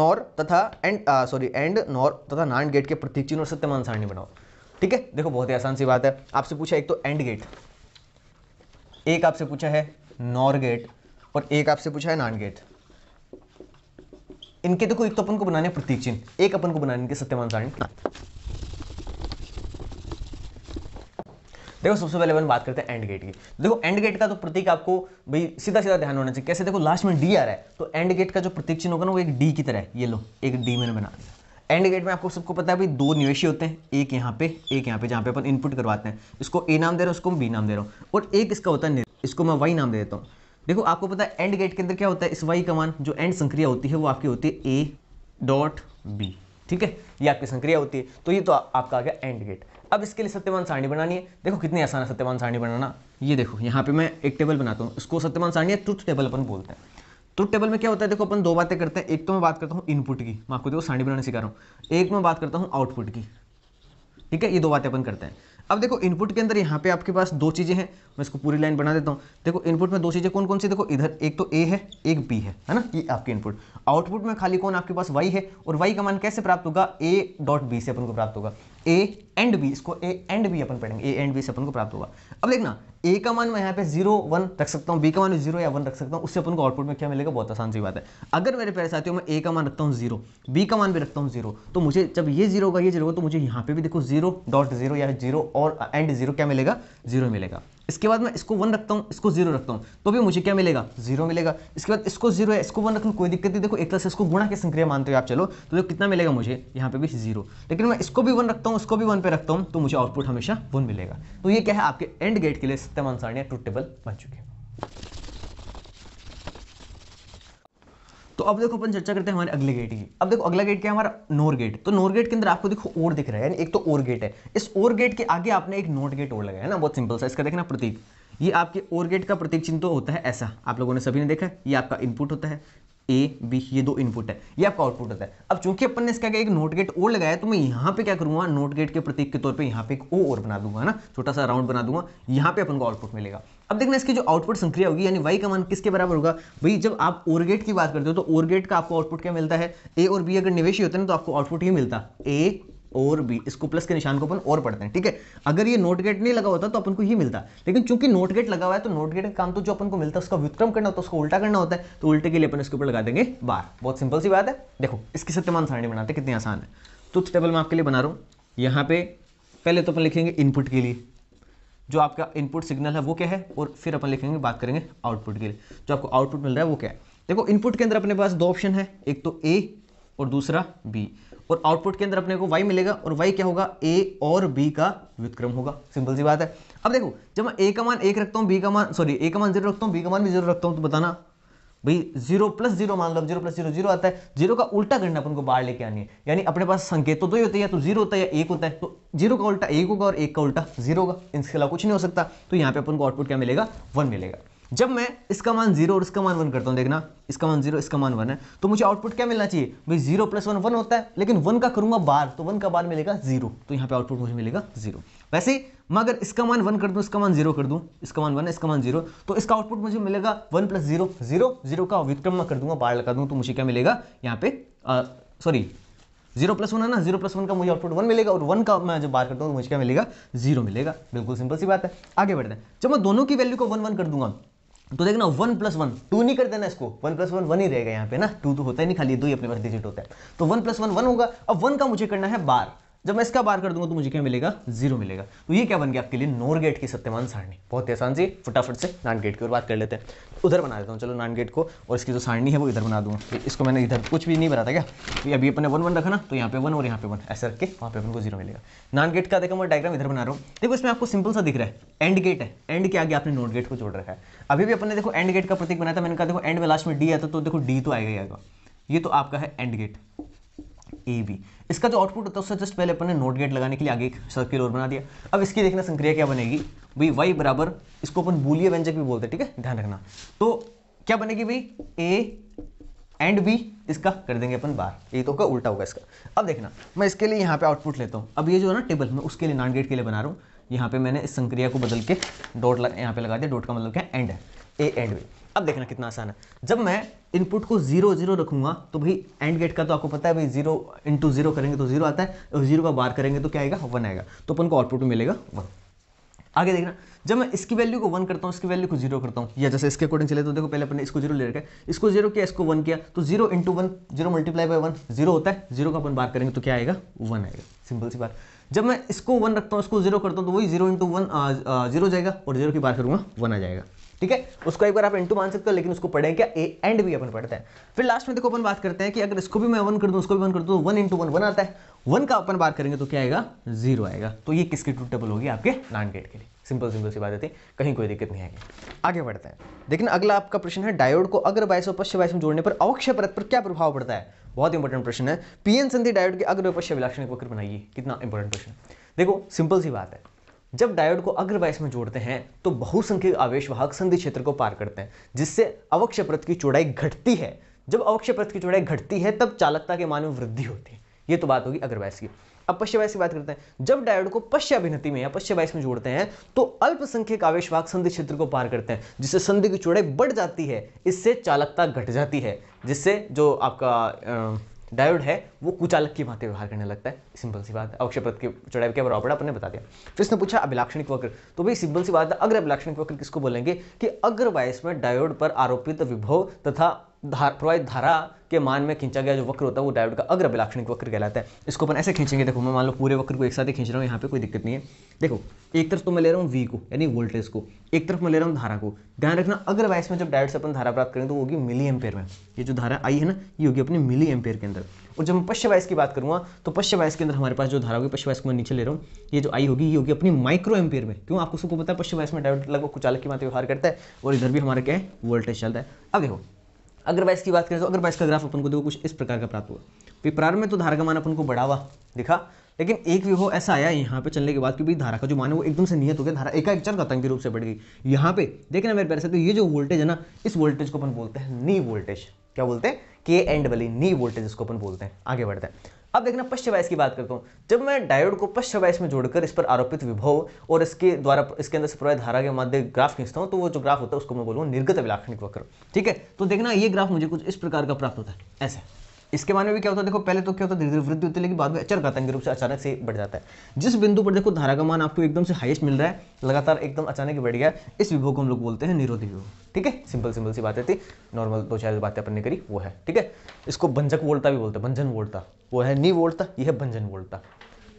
नॉर तथा एंड सॉरी एंड नॉर तथा नांड गेट के प्रतीक चिन्ह और सत्यमान सारणी बनाओ ठीक है देखो बहुत ही आसान सी बात है आपसे पूछा एक तो एंड गेट एक आपसे पूछा है नॉर गेट और एक आपसे पूछा है नान गेट इनके देखो एक तो अपन को बनाने प्रतीक चिन्ह एक अपन को बनाने के सत्यमान सारण देखो सबसे पहले अपन बात करते हैं एंड गेट की देखो एंड गेट का तो प्रतीक आपको भाई सीधा सीधा ध्यान होना चाहिए कैसे देखो लास्ट में डी आ रहा है तो एंड गेट का जो प्रतीक चिन्ह होगा ना वो एक डी की तरह है ये लो एक डी मैंने बना दिया एंड गेट में आपको सबको पता है भाई दो निवेशी होते हैं एक यहाँ पे एक यहाँ पे जहाँ पे अपन इनपुट करवाते हैं इसको ए नाम दे रहा हूँ उसको बी नाम दे रहा हूँ और एक इसका होता है इसको मैं वाई नाम दे देता हूँ देखो आपको पता है एंड गेट के अंदर क्या होता है इस वाई कमान जो एंड संक्रिया होती है वो आपकी होती है ए डॉट बी ठीक है ये आपकी संक्रिया होती है तो ये तो आ, आपका आ गया एंड गेट अब इसके लिए सत्यमान सारणी बनानी है देखो कितनी आसान है सत्यमान सारणी बनाना ये देखो यहाँ पे मैं एक टेबल बनाता हूँ इसको सत्यमान सारणी या ट्रुथ टेबल अपन बोलते हैं तो टेबल में क्या होता है देखो अपन दो बातें करते हैं एक तो मैं बात करता हूँ इनपुट की मैं आपको देखो साड़ी बनाना सिखा रहा हूँ एक मैं बात करता हूँ आउटपुट की ठीक है ये दो बातें अपन करते हैं अब देखो इनपुट के अंदर यहाँ पे आपके पास दो चीज़ें हैं मैं इसको पूरी लाइन बना देता हूँ देखो इनपुट में दो चीज़ें कौन कौन सी देखो इधर एक तो ए है एक बी है है ना ये आपके इनपुट आउटपुट में खाली कौन आपके पास वाई है और वाई का मान कैसे प्राप्त होगा ए डॉट बी से अपन को प्राप्त होगा ए एंड बी इसको ए एंड बी अपन पढ़ेंगे ए एंड बी से अपन को प्राप्त होगा अब देखना ए का मान मैं यहाँ पे जीरो वन रख सकता हूँ बी का मान जीरो या वन रख सकता हूँ उससे अपन को आउटपुट में क्या मिलेगा बहुत आसान सी बात है अगर मेरे प्यारे साथियों मैं ए का मान रखता हूँ जीरो बी का मान भी रखता हूँ जीरो तो मुझे जब ये जीरो होगा ये जीरो होगा तो मुझे यहाँ पे भी देखो जीरो डॉट जीरो या जीरो और एंड जीरो क्या मिलेगा जीरो मिलेगा इसके बाद मैं इसको वन रखता हूँ इसको जीरो रखता हूँ तो भी मुझे क्या मिलेगा जीरो मिलेगा इसके बाद इसको जीरो है इसको वन रखना कोई दिक्कत नहीं देखो एक तरह से इसको गुणा के संक्रिया मानते हो आप चलो तो देखो कितना मिलेगा मुझे यहाँ पे भी जीरो लेकिन मैं इसको भी वन रखता हूँ इसको भी वन पे रखता हूँ तो मुझे आउटपुट हमेशा वन मिलेगा तो ये क्या है आपके एंड गेट के लिए सत्यमान सारणी ट्रूथ टेबल बन चुके हैं तो अब देखो अपन चर्चा करते हैं हमारे अगले गेट की अब देखो अगला गेट क्या है हमारा नोर गेट तो नोर गेट के अंदर आपको देखो ओर दिख रहा है यानी एक तो ओर गेट है इस ओर गेट के आगे आपने एक नोट गेट और लगाया है ना बहुत सिंपल सा इसका देखना प्रतीक ये आपके ओर गेट का प्रतीक चिन्ह तो होता है ऐसा आप लोगों ने सभी ने देखा ये आपका इनपुट होता है ए बी ये दो इनपुट है ये आपका आउटपुट होता है अब चूंकि अपन ने इसका एक नोट गेट ओर लगाया तो मैं यहाँ पे क्या करूंगा नोट गेट के प्रतीक के तौर पर यहाँ पे एक ओ और बना दूंगा ना छोटा सा राउंड बना दूंगा यहाँ पे अपन को आउटपुट मिलेगा अब देखना इसकी जो आउटपुट संक्रिया होगी यानी वाई का मान किसके बराबर होगा भाई जब आप ओरगेट की बात करते हो तो ओरगेट का आपको आउटपुट क्या मिलता है ए और बी अगर निवेश होते हैं तो आपको आउटपुट ही मिलता ए और बी इसको प्लस के निशान को अपन और पढ़ते हैं ठीक है अगर ये नोट गेट नहीं लगा होता तो अपन को ये मिलता लेकिन चूंकि नोट गेट लगा हुआ है तो नोट गेट का काम तो जो अपन को मिलता है उसका व्युक्रम करना होता है उसको उल्टा करना होता है तो उल्टे के लिए अपन इसके ऊपर लगा देंगे बार बहुत सिंपल सी बात है देखो इसकी सत्यमान सारणी बनाते कितनी आसान है तो टेबल मैं आपके लिए बना रहा हूँ यहाँ पे पहले तो अपन लिखेंगे इनपुट के लिए जो आपका इनपुट सिग्नल है वो क्या है और फिर अपन लिखेंगे बात करेंगे आउटपुट के लिए जो आपको आउटपुट मिल रहा है वो क्या है देखो इनपुट के अंदर अपने पास दो ऑप्शन है एक तो ए और दूसरा बी और आउटपुट के अंदर अपने को वाई मिलेगा और वाई क्या होगा ए और बी का विक्रम होगा सिंपल सी बात है अब देखो जब मैं ए का मान एक रखता हूँ बी का मान सॉरी ए का मान जीरो रखता हूँ बी का मान भी जीरो रखता हूँ तो बताना भाई जीरो प्लस जीरो मान लो जीरो प्लस जीरो जीरो आता है जीरो का उल्टा गणना अपन को बाहर लेके आनी है यानी अपने पास संकेत तो दो ही होते हैं तो जीरो होता है या एक होता है तो जीरो का उल्टा एक होगा और एक का उल्टा जीरो होगा इसके अलावा कुछ नहीं हो सकता तो यहाँ पे अपन को आउटपुट क्या मिलेगा वन मिलेगा जब मैं इसका मान जीरो और इसका मान वन करता हूँ देखना इसका मान जीरो इसका मान वन है तो मुझे आउटपुट क्या मिलना चाहिए भाई जीरो प्लस वन वन होता है लेकिन वन का करूंगा बार तो वन का बार मिलेगा जीरो तो यहाँ पे आउटपुट मुझे मिलेगा जीरो वैसे मैं अगर इसका मान वन कर दूं इसका मान जीरो कर दूं इसका मान वन इसका मान जीरो तो इसका आउटपुट मुझे मिलेगा one plus zero zero zero का विक्रम मैं कर दूंगा बारह लगा दूं तो मुझे क्या मिलेगा यहाँ पे सॉरी जीरो प्लस वन है ना जीरो प्लस वन का मुझे आउटपुट वन मिलेगा और वन का मैं जब बार करता हूँ तो मुझे क्या मिलेगा जीरो मिलेगा बिल्कुल सिंपल सी बात है आगे बढ़ते हैं जब मैं दोनों की वैल्यू को वन वन कर दूंगा तो देखना वन प्लस वन टू नहीं कर देना इसको वन प्लस वन वन ही रहेगा यहाँ पे ना टू तो होता ही नहीं खाली दो ही अपने पास डिजिट होता है तो वन प्लस वन वन होगा अब वन का मुझे करना है बार जब मैं इसका बार कर दूंगा तो मुझे क्या मिलेगा जीरो मिलेगा तो ये क्या बन गया आपके लिए नोर गेट की सत्यमान सारणी बहुत ही आसान सी फटाफट से नान गेट की और बात कर लेते हैं तो उधर बना देता हूँ चलो नान गेट को और इसकी जो सारणी है वो इधर बना दूंगा तो इसको मैंने इधर कुछ भी नहीं बनाता क्या तो अभी अपने वन वन रखा ना तो यहाँ पे वन और यहाँ पे वन ऐसा रख के वहाँ पे अपन को जीरो मिलेगा नान गेट का देखो मैं डायग्राम इधर बना रहा हूँ देखो इसमें आपको सिंपल सा दिख रहा है एंड गेट है एंड के आगे आपने नोट गेट को जोड़ रखा है अभी भी अपने देखो एंड गेट का प्रतीक बनाया था मैंने कहा देखो एंड में लास्ट में डी आता तो, तो देखो डी तो आएगा ही आएगा ये तो आपका है एंड गेट ए बी इसका जो आउटपुट होता है उससे जस्ट पहले अपन ने नोट गेट लगाने के लिए आगे एक सर्किल और बना दिया अब इसकी देखना संक्रिया क्या बनेगी भाई वाई बराबर इसको अपन बोलिए व्यंजक भी बोलते हैं ठीक है ध्यान रखना तो क्या बनेगी भाई ए एंड बी इसका कर देंगे अपन बार ये तो का उल्टा होगा इसका अब देखना मैं इसके लिए यहाँ पे आउटपुट लेता हूँ अब ये जो है ना टेबल मैं उसके लिए नॉन गेट के लिए बना रहा हूँ यहाँ पे मैंने इस संक्रिया को बदल के डॉट यहाँ पे लगा दिया डॉट का मतलब क्या एंड है ए एंड बी अब देखना कितना आसान है जब मैं इनपुट को जीरो जीरो रखूंगा तो भाई एंड गेट का तो आपको पता है भाई जीरो इंटू जीरो करेंगे तो जीरो आता है और जीरो का बार करेंगे तो क्या आएगा वन आएगा तो अपन को आउटपुट मिलेगा वन आगे देखना जब मैं इसकी वैल्यू को वन करता हूँ इसकी वैल्यू को जीरो करता हूँ या जैसे इसके अकॉर्डिंग चले तो देखो पहले अपने इसको जीरो ले रखा है इसको जीरो किया इसको वन किया तो zero into one zero multiply by one zero होता है जीरो का अपन बार करेंगे तो क्या आएगा वन आएगा सिंपल सी बात जब मैं इसको वन रखता हूँ इसको जीरो करता हूँ तो वही जीरो इंटू वन जीरो जाएगा और जीरो की बार करूंगा वन आ जाएगा ठीक है उसको एक बार आप इंटू मान सकते हो लेकिन उसको पढ़ें क्या ए एंड भी अपन पढ़ते हैं फिर लास्ट में देखो अपन बात करते हैं कि अगर इसको भी मैं वन कर दूँ उसको भी वन कर दूँ तो वन इंटू वन वन आता है वन का अपन बात करेंगे तो क्या आएगा जीरो आएगा तो ये किसकी ट्रूथ टेबल होगी आपके नान गेट के लिए सिंपल सिंपल सी बात है कहीं कोई दिक्कत नहीं आएगी आगे बढ़ते हैं लेकिन अगला आपका प्रश्न है डायोड को अग्र बायस और पश्चिम वायस में जोड़ने पर अवक्ष परत पर क्या प्रभाव पड़ता है बहुत इंपॉर्टेंट प्रश्न है पीएन संधि डायोड के अग्र पश्चिम विलक्षण वक्र बनाइए कितना इंपॉर्टेंट प्रश्न देखो सिंपल सी बात है जब डायोड को अग्रवाइस में जोड़ते हैं तो बहुसंख्यक आवेश वाहक संधि क्षेत्र को पार करते हैं जिससे अवक्ष प्रत की चौड़ाई घटती है जब अवक्ष प्रत की चौड़ाई घटती है तब चालकता के मान में वृद्धि होती है ये तो बात होगी अग्रवाइस की अब पश्चवाइस की बात करते हैं जब डायोड को पश्चाभिनति में या पश्चवाइस में जोड़ते हैं तो अल्पसंख्यक आवेशवाहक संधि क्षेत्र को पार करते हैं जिससे संधि की चौड़ाई बढ़ जाती है इससे चालकता घट जाती है जिससे जो आपका आ, डायोड है वो कुचालक की भांति व्यवहार करने लगता है सिंपल सी बात है अक्षय पद की क्या बराबर अपन बता दिया फिर उसने पूछा अभिलाक्षणिक वक्र तो भाई सिंपल सी बात है अग्र अभिलाक्षणिक वक्र किसको बोलेंगे कि अग्रवायस में डायोड पर आरोपित विभव तथा धार प्रवाहित धारा के मान में खींचा गया जो वक्र होता है वो डायोड का अग्र अभिलाक्षणिक वक्र कहलाता है इसको अपन ऐसे खींचेंगे देखो मैं मान लो पूरे वक्र को एक साथ ही खींच रहा हूँ यहाँ पे कोई दिक्कत नहीं है देखो एक तरफ तो मैं ले रहा हूँ वी को यानी वोल्टेज को एक तरफ मैं ले रहा हूँ धारा को ध्यान रखना अग्र वाइस में जब डायोड से अपन धारा प्राप्त करें तो होगी मिली एम्पेयर में ये जो धारा आई है ना ये होगी अपनी मिली एम्पेयर के अंदर और जब मैं पश्चिम वाइस की बात करूँगा तो पश्चिम वाइस के अंदर हमारे पास जो धारा होगी पश्चिम वाइस को मैं नीचे ले रहा हूँ ये जो आई होगी ये होगी अपनी माइक्रो एम्पेयर में क्यों आपको सबको पता है पश्चिम वाइस में डायोड लगभग कुचालक की मात्रा व्यवहार करता है और इधर भी हमारा क्या है वोल्टेज चलता है अब देखो अगर की बात करें तो अगर का ग्राफ अपन को देखो कुछ इस प्रकार का प्राप्त हुआ भाई प्रारंभ में तो धारा का मान अपन को बढ़ावा दिखा लेकिन एक व्यूहो ऐसा आया यहाँ पे चलने के बाद क्योंकि धारा का जो मान है वो एकदम से नियत हो गया धारा एकाएक चरघातांकी रूप से बढ़ गई यहाँ पे देखना मेरे पैर से तो ये जो वोल्टेज है ना इस वोल्टेज को अपन बोलते हैं नी वोल्टेज क्या बोलते हैं के एंड वाली नी वोल्टेज इसको अपन बोलते हैं आगे बढ़ते हैं अब देखना पश्चवायस की बात करता हूँ जब मैं डायोड को वायस में जोड़कर इस पर आरोपित विभव और इसके द्वारा इसके अंदर से प्रवाह धारा के माध्यम ग्राफ खींचता हूँ तो वो जो ग्राफ होता है उसको मैं बोलूँगा निर्गत विलाखनिक वक्र ठीक है तो देखना ये ग्राफ मुझे कुछ इस प्रकार का प्राप्त होता है ऐसा इसके बारे में भी क्या होता है देखो पहले तो क्या होता है धीरे धीरे वृद्धि होती है लेकिन बाद में अचर घातांक रूप से अचानक से बढ़ जाता है जिस बिंदु पर देखो धारा का मान आपको एकदम से हाइस्ट मिल रहा है लगातार एकदम अचानक बढ़ गया इस विभव को हम लोग बोलते हैं निरोधी विभव ठीक है सिंपल सिंपल सी बातें थी नॉर्मल दो चार बातें अपन ने करी वो है ठीक है इसको भंजक वोल्टा भी बोलते हैं भंजन वोल्टा वो है नी वोल्टा यह है भंजन वोल्टा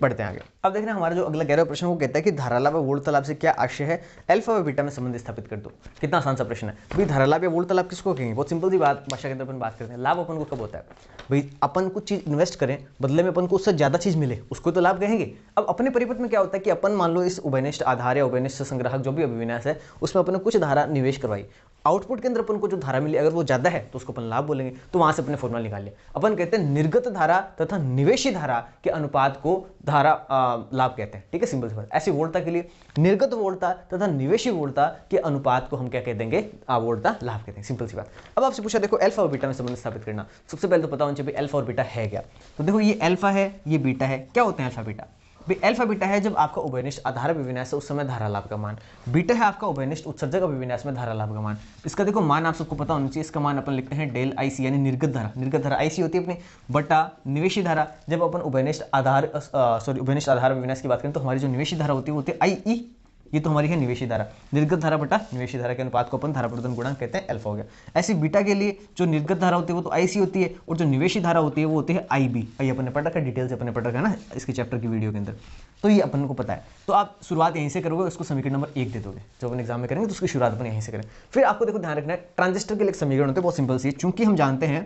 बढ़ते हैं आगे अब देख रहे हैं हमारा जो अगला ग्यारह प्रश्न वो कहता है कि धारालाभ और वोल्ड तालाब से क्या आशय है अल्फा और बीटा में संबंध स्थापित कर दो कितना आसान सा प्रश्न है भाई धारालाभ या वोल्ड तालाब किसको कहेंगे बहुत सिंपल सी बात भाषा के अंदर अपन बात करते हैं लाभ अपन को कब होता है भाई अपन कुछ चीज़ इन्वेस्ट करें बदले में अपन को उससे ज़्यादा चीज़ मिले उसको तो लाभ कहेंगे अब अपने परिपथ में क्या होता है कि अपन मान लो इस उभयनिष्ठ आधार या उभयनिष्ठ संग्राहक जो भी अभिविन्यास है उसमें अपने कुछ धारा निवेश करवाई आउटपुट के अंदर अपन को जो धारा मिली अगर वो ज़्यादा है तो उसको अपन लाभ बोलेंगे तो वहाँ से अपने फॉर्मूला निकाल लिया अपन कहते हैं निर्गत धारा तथा निवेशी धारा के अनुपात को धारा लाभ कहते हैं ठीक है सिंपल सिंपल ऐसी वोल्टता के लिए निर्गत वोल्टता तथा निवेशी वोल्टता के अनुपात को हम क्या कह देंगे वोल्टता लाभ कहते हैं सिंपल सी बात अब आपसे पूछा देखो एल्फा और बीटा में संबंध स्थापित करना सबसे पहले तो पता होना चाहिए एल्फा और बीटा है क्या तो देखो ये एल्फा है ये बीटा है क्या होते हैं एल्फा बीटा अल्फा बीटा है जब आपका उभयनिष्ठ आधार अभिविन्यास है उस समय धारा लाभ का मान बीटा है आपका उभयनिष्ठ उत्सर्जक अभिविन्यास में धारा लाभ का मान इसका देखो मान आप सबको पता होना चाहिए इसका मान अपन लिखते हैं डेल आई सी यानी निर्गत धारा निर्गत धारा आई सी होती है अपनी बटा निवेशी धारा जब अपन उभयनिष्ठ आधार सॉरी उभयनिष्ठ आधार अभिविन्यास की बात करें तो हमारी जो निवेशी धारा होती है वो होती है आई ई e। ये तो हमारी है निवेशी धारा निर्गत धारा बटा निवेशी धारा के अनुपात को अपन धारा प्रवर्तन गुणांक कहते हैं अल्फा हो गया ऐसे बीटा के लिए जो निर्गत धारा होती है वो तो आई होती है और जो निवेशी धारा होती है वो होती है आई बी आई अपने पढ़ रखा डिटेल से अपने पढ़ रखा है ना इसके चैप्टर की वीडियो के अंदर तो ये अपन को पता है तो आप शुरुआत यहीं से करोगे उसको समीकरण नंबर एक दे दोगे जब अपन एग्जाम में करेंगे तो उसकी शुरुआत अपन यहीं से करें फिर आपको देखो ध्यान रखना है ट्रांजिस्टर के लिए समीकरण होते हैं बहुत सिंपल सी है चूंकि हम जानते हैं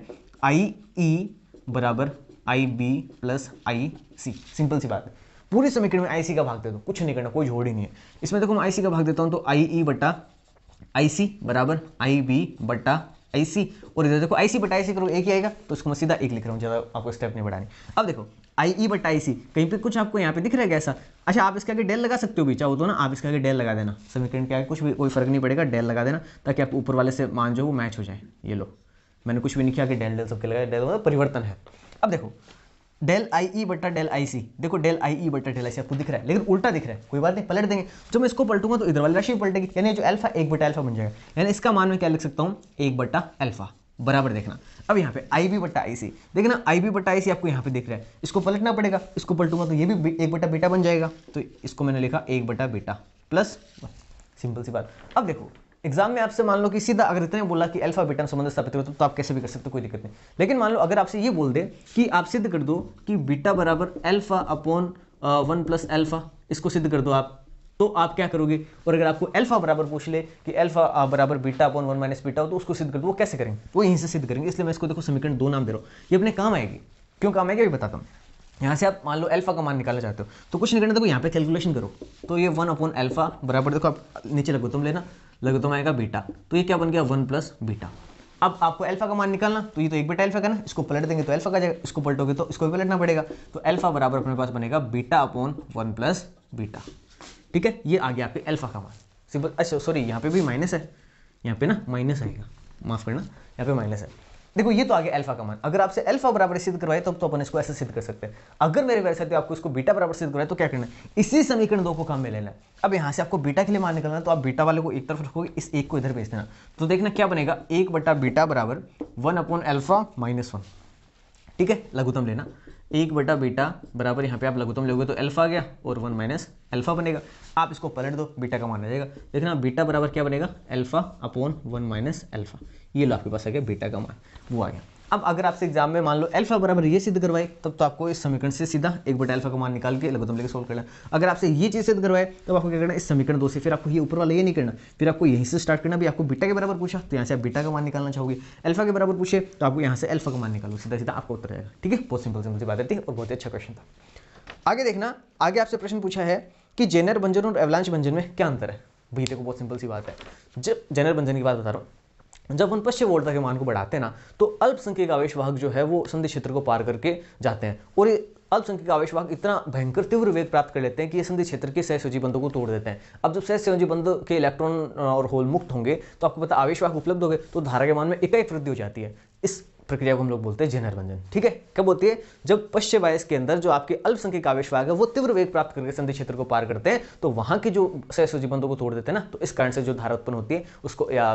आई ई e बराबर I B plus I C simple सी बात है पूरे समीकरण में आईसी का भाग दे दो कुछ नहीं करना कोई जोड़ ही नहीं है इसमें देखो मैं आईसी का भाग देता हूं तो आई ई e बट्टा आई बराबर आई बी बटा आईसी और इधर देखो आईसी बटा आईसी करो एक ही आएगा तो उसको मैं सीधा एक लिख रहा हूं ज़्यादा आपको स्टेप नहीं बढ़ानी अब देखो आई ई e बटा आईसी कहीं पे कुछ आपको यहाँ पे दिख रहा है ऐसा अच्छा आप इसके आगे डेल लगा सकते हो भी चाहो तो ना आप इसके आगे डेल लगा देना समीकरण के आगे कुछ भी कोई फर्क नहीं पड़ेगा डेल लगा देना ताकि आप ऊपर वाले से मान जो वो मैच हो जाए ये लो मैंने कुछ भी नहीं किया कि डेल डेल सबके लगा डेल मतलब परिवर्तन है अब देखो डेल आई ई बटा डेल आई सी देखो डेल आई ई बटा डेल आई सी आपको दिख रहा है लेकिन उल्टा दिख रहा है कोई बात नहीं पलट देंगे जब मैं इसको पलटूंगा तो इधर वाली राशि पलटेगी यानी जो अल्फा एक बटा अल्फा बन जाएगा यानी इसका मान मैं क्या लिख सकता हूँ एक बटा अल्फा बराबर देखना अब यहाँ पे आई बी बटा आई सी देखना आई बी बटा आई सी आपको यहाँ पे दिख रहा है इसको पलटना पड़ेगा इसको पलटूंगा तो ये भी एक बटा बेटा बन जाएगा तो इसको मैंने लिखा एक बटा बेटा प्लस सिंपल सी बात अब देखो एग्जाम में आपसे मान लो कि सीधा अगर इतने बोला कि अल्फा बीटा में संबंध स्थापित हो तो, तो आप कैसे भी कर सकते हो कोई दिक्कत नहीं लेकिन मान लो अगर आपसे ये बोल दे कि आप सिद्ध कर दो कि बीटा बराबर alpha upon one plus alpha इसको सिद्ध कर दो आप तो आप क्या करोगे और अगर आपको अल्फा बराबर पूछ ले कि अल्फा uh, बराबर beta upon one minus beta हो तो उसको सिद्ध कर दो वो कैसे करेंगे वो यहीं से सिद्ध करेंगे इसलिए मैं इसको देखो समीकरण दो नाम दे रहा हूँ ये अपने काम आएगी क्यों काम आएगी अभी बताता हूँ यहाँ से आप मान लो अल्फा का मान निकालना चाहते हो तो कुछ नहीं करना देखो यहाँ पे कैलकुलेशन करो तो ये वन अपॉन अल्फा बराबर देखो आप नीचे लगो तुम लेना लगे तो बीटा तो ये क्या बन गया वन प्लस बीटा अब आपको एल्फा का मान निकालना तो ये तो एक बेटा एल्फा का ना इसको पलट देंगे तो एल्फा का जाएगा इसको पलटोगे तो इसको भी पलटना पड़ेगा तो एल्फा बराबर अपने पास बनेगा beta upon one plus beta ठीक है ये आ गया आपके एल्फा का मान सिंपल अच्छा सॉरी यहाँ पे भी माइनस है यहाँ पे ना माइनस आएगा माफ़ करना यहाँ पे माइनस है देखो ये तो आगे अल्फा का मान अगर आपसे अल्फा बराबर सिद्ध करवाए तो अपन इसको ऐसे सिद्ध कर सकते हैं अगर मेरे वैसे साथी तो आपको इसको बीटा बराबर सिद्ध करवाए तो क्या करना है इसी समीकरण दो को काम में लेना है अब यहाँ से आपको बीटा के लिए मान निकलना तो आप बीटा वाले को एक तरफ रखोगे इस एक को इधर भेज देना तो देखना क्या बनेगा एक बटा बीटा बराबर one upon alpha minus one ठीक है लघुतम लेना एक बटा बीटा बराबर यहाँ पे आप लघुतम लोगे तो अल्फा आ गया और वन माइनस अल्फा बनेगा आप इसको पलट दो बीटा का माना जाएगा देखना बीटा बराबर क्या बनेगा alpha upon one minus alpha ये लो आपके पास आ गया बीटा का मान वो आ गया अब अगर आपसे एग्जाम में मान लो अल्फा बराबर ये सिद्ध करवाए तब तो आपको इस समीकरण से सीधा एक बटा अल्फा का मान निकाल के लगभग लेकर सोल्व करना अगर आपसे ये चीज़ सिद्ध करवाए तो आपको क्या करना इस समीकरण दो से फिर आपको ये ऊपर वाला ये नहीं करना फिर आपको यहीं से स्टार्ट करना भी आपको बीटा के बराबर पूछा तो यहाँ से आप बीटा का मान निकालना चाहोगे अल्फा के बराबर पूछे तो आपको यहाँ से अल्फा का मान निकालो सीधा सीधा आपको उत्तर आएगा ठीक है बहुत सिंपल सिंपल सी बात रहती है और बहुत अच्छा क्वेश्चन था आगे देखना आगे आपसे प्रश्न पूछा है कि जेनर बंजन और एवलांश बंजन में क्या अंतर है भैया देखो बहुत सिंपल सी बात है जब जेनर बंजन की बात बता रहा हूँ जब उन पश्चिम वोल्टा के मान को बढ़ाते हैं ना तो अल्पसंख्यक आवेशवाहक जो है वो संधि क्षेत्र को पार करके जाते हैं और अल्पसंख्यक आवेशवाहक इतना भयंकर तीव्र वेग प्राप्त कर लेते हैं कि ये संधि क्षेत्र के सहसोजी बंधों को तोड़ देते हैं अब जब सहसोजी बंध के इलेक्ट्रॉन और होल मुक्त होंगे तो आपको पता आवेशवाहक उपलब्ध हो गए तो धारा के मान में एकाएक वृद्धि हो जाती है इस प्रक्रिया को हम लोग बोलते हैं जनहरभंजन ठीक है कब होती है जब पश्चिम वायस के अंदर जो आपके अल्पसंख्यक आवेशवाग है वो तीव्र वेग प्राप्त करके संधि क्षेत्र को पार करते हैं तो वहां की जो सहसोजी बंधों को तोड़ देते हैं ना तो इस कारण से जो धारा उत्पन्न होती है उसको या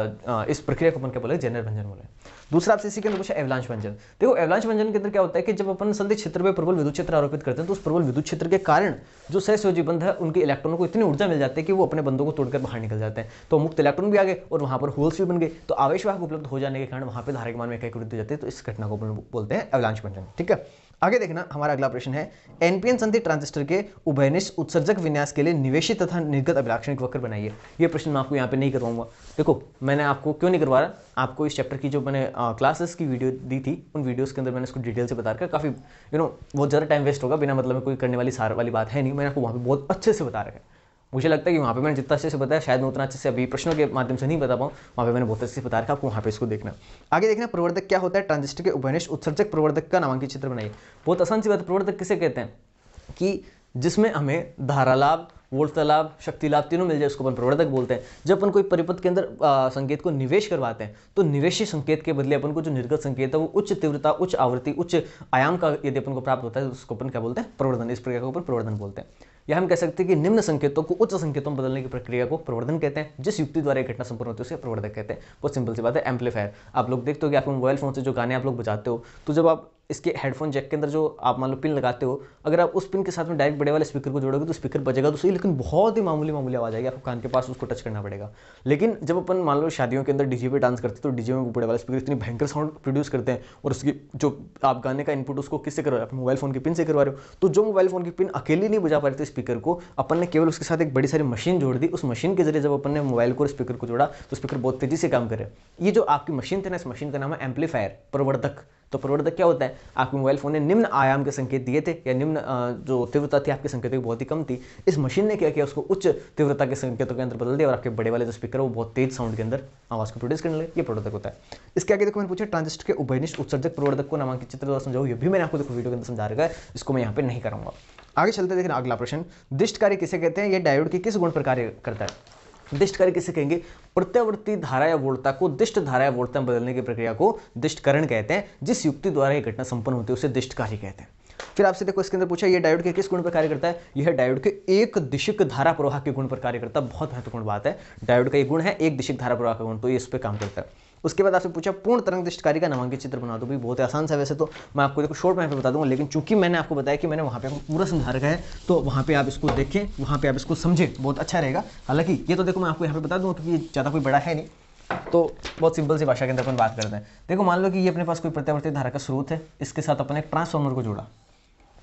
इस प्रक्रिया को अपन क्या बोले जनहरभंजन बोले दूसरा आपसे इसी के अंदर पूछा एवलांश व्यंजन देखो एवलांश व्यंजन के अंदर क्या होता है कि जब अपन संधि क्षेत्र में प्रबल विद्युत क्षेत्र आरोपित करते हैं तो उस प्रबल विद्युत क्षेत्र के कारण जो सहसयोजी बंध है उनके इलेक्ट्रॉनों को इतनी ऊर्जा मिल जाती है कि वो अपने बंधों को तोड़कर बाहर निकल जाते हैं तो मुक्त इलेक्ट्रॉन भी आ गए और वहां पर होल्स भी बन गए तो आवेश वाहक उपलब्ध हो जाने के कारण वहां पर धारक मान में कई हो जाते हैं तो इस घटना को बोलते हैं एवलांश व्यंजन ठीक है आगे देखना हमारा अगला प्रश्न है एनपीएन संधि ट्रांजिस्टर के उभयनिष्ठ उत्सर्जक विन्यास के लिए निवेशित तथा निर्गत अभिलाक्षणिक वक्र बनाइए ये प्रश्न मैं आपको यहाँ पे नहीं करवाऊंगा देखो मैंने आपको क्यों नहीं करवा रहा आपको इस चैप्टर की जो मैंने क्लासेस की वीडियो दी थी उन वीडियोज़ के अंदर मैंने उसको डिटेल से बता रखा काफ़ी यू नो बहुत ज़्यादा टाइम वेस्ट होगा बिना मतलब कोई करने वाली सार वाली बात है नहीं मैंने आपको वहाँ पर बहुत अच्छे से बता रखा है मुझे लगता है कि वहाँ पे मैंने जितना अच्छे से बताया शायद मैं उतना अच्छे से अभी प्रश्नों के माध्यम से नहीं बता पाऊँ वहाँ पे मैंने बहुत अच्छे से बताया आपको वहाँ पे इसको देखना आगे देखना प्रवर्धक क्या होता है ट्रांजिस्टर के उपनिष्ठ उत्सर्जक प्रवर्धक का नामांकित चित्र बनाइए बहुत आसान सी बात प्रवर्धक किसे कहते हैं कि जिसमें हमें धारा लाभ वोल्ट लाभ शक्ति लाभ तीनों मिल जाए उसको अपन प्रवर्धक बोलते हैं जब अपन कोई परिपथ के अंदर संकेत को निवेश करवाते हैं तो निवेशी संकेत के बदले अपन को जो निर्गत संकेत है वो उच्च तीव्रता उच्च आवृत्ति उच्च आयाम का यदि अपन को प्राप्त होता है तो उसको अपन क्या बोलते हैं प्रवर्धन इस प्रक्रिया के ऊपर प्रवर्धन बोलते हैं या हम कह सकते हैं कि निम्न संकेतों को उच्च संकेतों में बदलने की प्रक्रिया को प्रवर्धन कहते हैं जिस युक्ति द्वारा घटना संपूर्ण होती है उसे प्रवर्धक कहते हैं बहुत सिंपल सी बात है एम्पलीफायर आप लोग देखते हो कि आपके मोबाइल फोन से जो गाने आप लोग बजाते हो तो जब आप इसके हेडफोन जैक के अंदर जो आप मान लो पिन लगाते हो अगर आप उस पिन के साथ में डायरेक्ट बड़े वाले स्पीकर को जोड़ोगे तो स्पीकर बजेगा तो सही लेकिन बहुत ही मामूली मामूली आवाज़ आएगी आपको कान के पास उसको टच करना पड़ेगा लेकिन जब अपन मान लो शादियों के अंदर डीजे पे डांस करते हैं तो डीजे में बड़े वाले स्पीकर इतनी भयंकर साउंड प्रोड्यूस करते हैं और उसकी जो आप गाने का इनपुट उसको किससे करवा रहे हो मोबाइल फोन की पिन से करवा रहे हो तो जो मोबाइल फोन की पिन अकेले नहीं बजा पा रहे थे स्पीकर को अपन ने केवल उसके साथ एक बड़ी सारी मशीन जोड़ दी उस मशीन के जरिए जब अपन ने मोबाइल को और स्पीकर को जोड़ा तो स्पीकर बहुत तेजी से काम करे ये जो आपकी मशीन थे ना इस मशीन का नाम है एम्पलीफायर प्रवर्धक तो प्रवर्धक क्या होता है आपके मोबाइल फ़ोन ने निम्न आयाम के संकेत दिए थे या निम्न जो तीव्रता थी आपके संकेतों की बहुत ही कम थी इस मशीन ने क्या किया उसको उच्च तीव्रता के संकेतों के अंदर बदल दिया और आपके बड़े वाले जो स्पीकर वो बहुत तेज साउंड के अंदर आवाज़ को प्रोड्यूस करने लगे ये प्रवर्धक होता है इसके आगे देखो मैंने पूछा ट्रांजिस्टर के उभयनिष्ठ उत्सर्जक प्रवर्धक को नामांकित चित्र द्वारा समझाऊ ये भी मैंने आपको देखो वीडियो के अंदर समझा रखा है इसको मैं यहाँ पे नहीं करूँगा आगे चलते देखना अगला प्रश्न दिष्ट कार्य किसे कहते हैं यह डायोड के किस गुण पर कार्य करता है दिष्ट करके सीखेंगे प्रत्यावर्ती या वोल्ता को दिष्ट या वोल्ता में बदलने की प्रक्रिया को दिष्टकरण कहते हैं जिस युक्ति द्वारा यह घटना संपन्न होती है उसे दिष्ट कार्य कहते हैं फिर आपसे देखो इसके अंदर पूछा यह डायोड के किस गुण पर कार्य करता है यह डायोड के एक दिशिक धारा प्रवाह के गुण पर कार्य करता है बहुत महत्वपूर्ण बात है डायोड का एक गुण है एक दिशिक धारा प्रवाह का गुण तो ये इस पर काम करता है उसके बाद आपसे पूछा पूर्ण तरंग दृष्टिकारी का नामांकित चित्र बना दो बहुत आसान सा वैसे तो मैं आपको देखो शॉर्ट में पे बता दूंगा लेकिन चूंकि मैंने आपको बताया कि मैंने वहाँ पे आपको पूरा समझा रखा है तो वहाँ पे आप इसको देखें वहाँ पे आप इसको समझें बहुत अच्छा रहेगा हालांकि ये तो देखो मैं आपको यहाँ पे बता दूँ क्योंकि ज़्यादा कोई बड़ा है नहीं तो बहुत सिंपल सी भाषा के अंदर अपन बात करते हैं देखो मान लो कि ये अपने पास कोई प्रत्यावर्ती धारा का स्रोत है इसके साथ अपने ट्रांसफॉर्मर को जोड़ा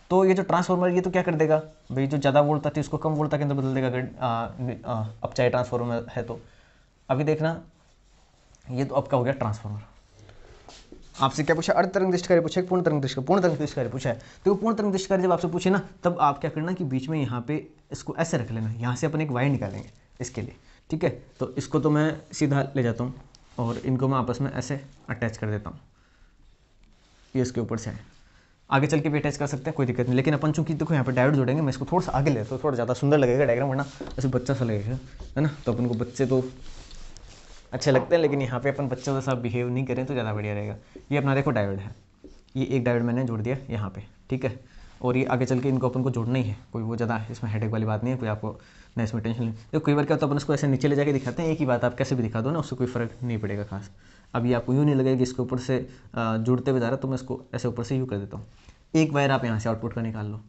तो ये जो ट्रांसफॉर्मर ये तो क्या कर देगा भाई जो ज़्यादा वोल्ट थी उसको कम वोल्ट के अंदर बदल देगा अगर अब चाहे ट्रांसफार्मर है तो अभी देखना ये तो आपका हो गया ट्रांसफार्मर आपसे क्या पूछा अर्ध तरंग दृष्ट पूछा पूर्ण तरंग दृष्टि पूर्ण तरंग दृष्ट कार्य पूछा है तो पूर्ण तरंग दृष्ट कार्य जब आपसे पूछे ना तब आप क्या करना कि बीच में यहाँ पे इसको ऐसे रख लेना यहाँ से अपन एक वायर निकालेंगे इसके लिए ठीक है तो इसको तो मैं सीधा ले जाता हूँ और इनको मैं आपस में ऐसे अटैच कर देता हूँ ये इसके ऊपर से है आगे चल के भी अटैच कर सकते हैं कोई दिक्कत नहीं लेकिन अपन चूंकि देखो यहाँ पे डायरेक्ट जोड़ेंगे मैं इसको थोड़ा सा आगे लेता तो हूँ थोड़ा ज़्यादा सुंदर लगेगा डायग्राम वरना ऐसे बच्चा सा लगेगा है ना तो अपन को बच्चे तो अच्छे लगते हैं लेकिन यहाँ पे अपन बच्चों के साथ बिहेव नहीं करें तो ज़्यादा बढ़िया रहेगा ये अपना देखो डायोड है ये एक डायोड मैंने जोड़ दिया यहाँ पे ठीक है और ये आगे चल के इनको अपन को जोड़ना ही है कोई वो ज़्यादा इसमें हेडेक वाली बात नहीं है कोई आपको ना इसमें टेंशन नहीं तो कई बार क्या होता है अपन उसको ऐसे नीचे ले जाकर दिखाते हैं एक ही बात आप कैसे भी दिखा दो ना उससे कोई फ़र्क नहीं पड़ेगा खास अब ये आपको यूँ नहीं लगेगा कि इसके ऊपर से जुड़ते हुए जा रहा तो मैं इसको ऐसे ऊपर से यूँ कर देता हूँ एक वायर आप यहाँ से आउटपुट का निकाल लो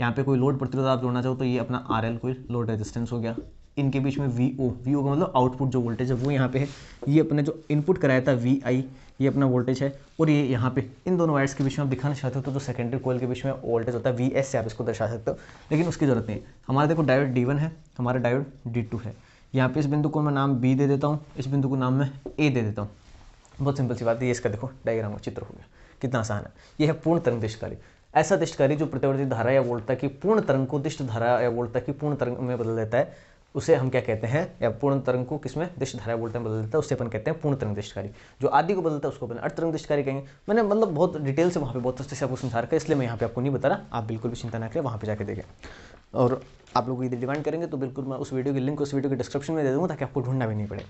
यहाँ पे कोई लोड प्रतिरोध आप जोड़ना चाहो तो ये अपना आर एल कोई लोड रेजिस्टेंस हो गया इनके बीच में वी ओ वी ओ का मतलब आउटपुट जो वोल्टेज है वो यहाँ पे है ये अपने जो इनपुट कराया था वी आई ये अपना वोल्टेज है और ये यहाँ पे इन दोनों वायर्स के बीच में आप दिखाना चाहते हो तो जो सेकेंडरी कोयल के बीच में वोल्टेज होता है वी एस से आप इसको दर्शा सकते हो लेकिन उसकी ज़रूरत नहीं हमारे देखो डायोड डी है हमारा डायोड डी है यहाँ पे इस बिंदु को मैं नाम बी दे देता हूँ इस बिंदु को नाम मैं ए दे देता हूँ बहुत सिंपल सी बात है ये इसका देखो डायग्राम का चित्र हो गया कितना आसान है यह है पूर्ण तरंग दिशकारी ऐसा दिष्टकारी जो प्रतिवर्ती धारा या वोल्टता की पूर्ण तरंग को दिष्ट धारा या वोल्टता की पूर्ण तरंग में बदल देता है उसे हम क्या कहते हैं या पूर्ण तरंग को किसमें दृष्ट धारा बोलते हैं बदल देता है उससे अपन कहते हैं पूर्ण तरंग दृष्टकारी जो आदि को बदलता है उसको अपन अर्थतरंग दृष्टकारी कहेंगे मैंने मतलब बहुत डिटेल से वहाँ पे बहुत अच्छे से आपको समझा रखा है इसलिए मैं यहाँ पे आपको नहीं बता रहा आप बिल्कुल भी चिंता ना करें वहाँ पर जाकर देखें और आप लोग यदि डिमांड करेंगे तो बिल्कुल मैं उस वीडियो की लिंक उस वीडियो के डिस्क्रिप्शन में दे दूँगा ताकि आपको ढूंढना भी नहीं पड़े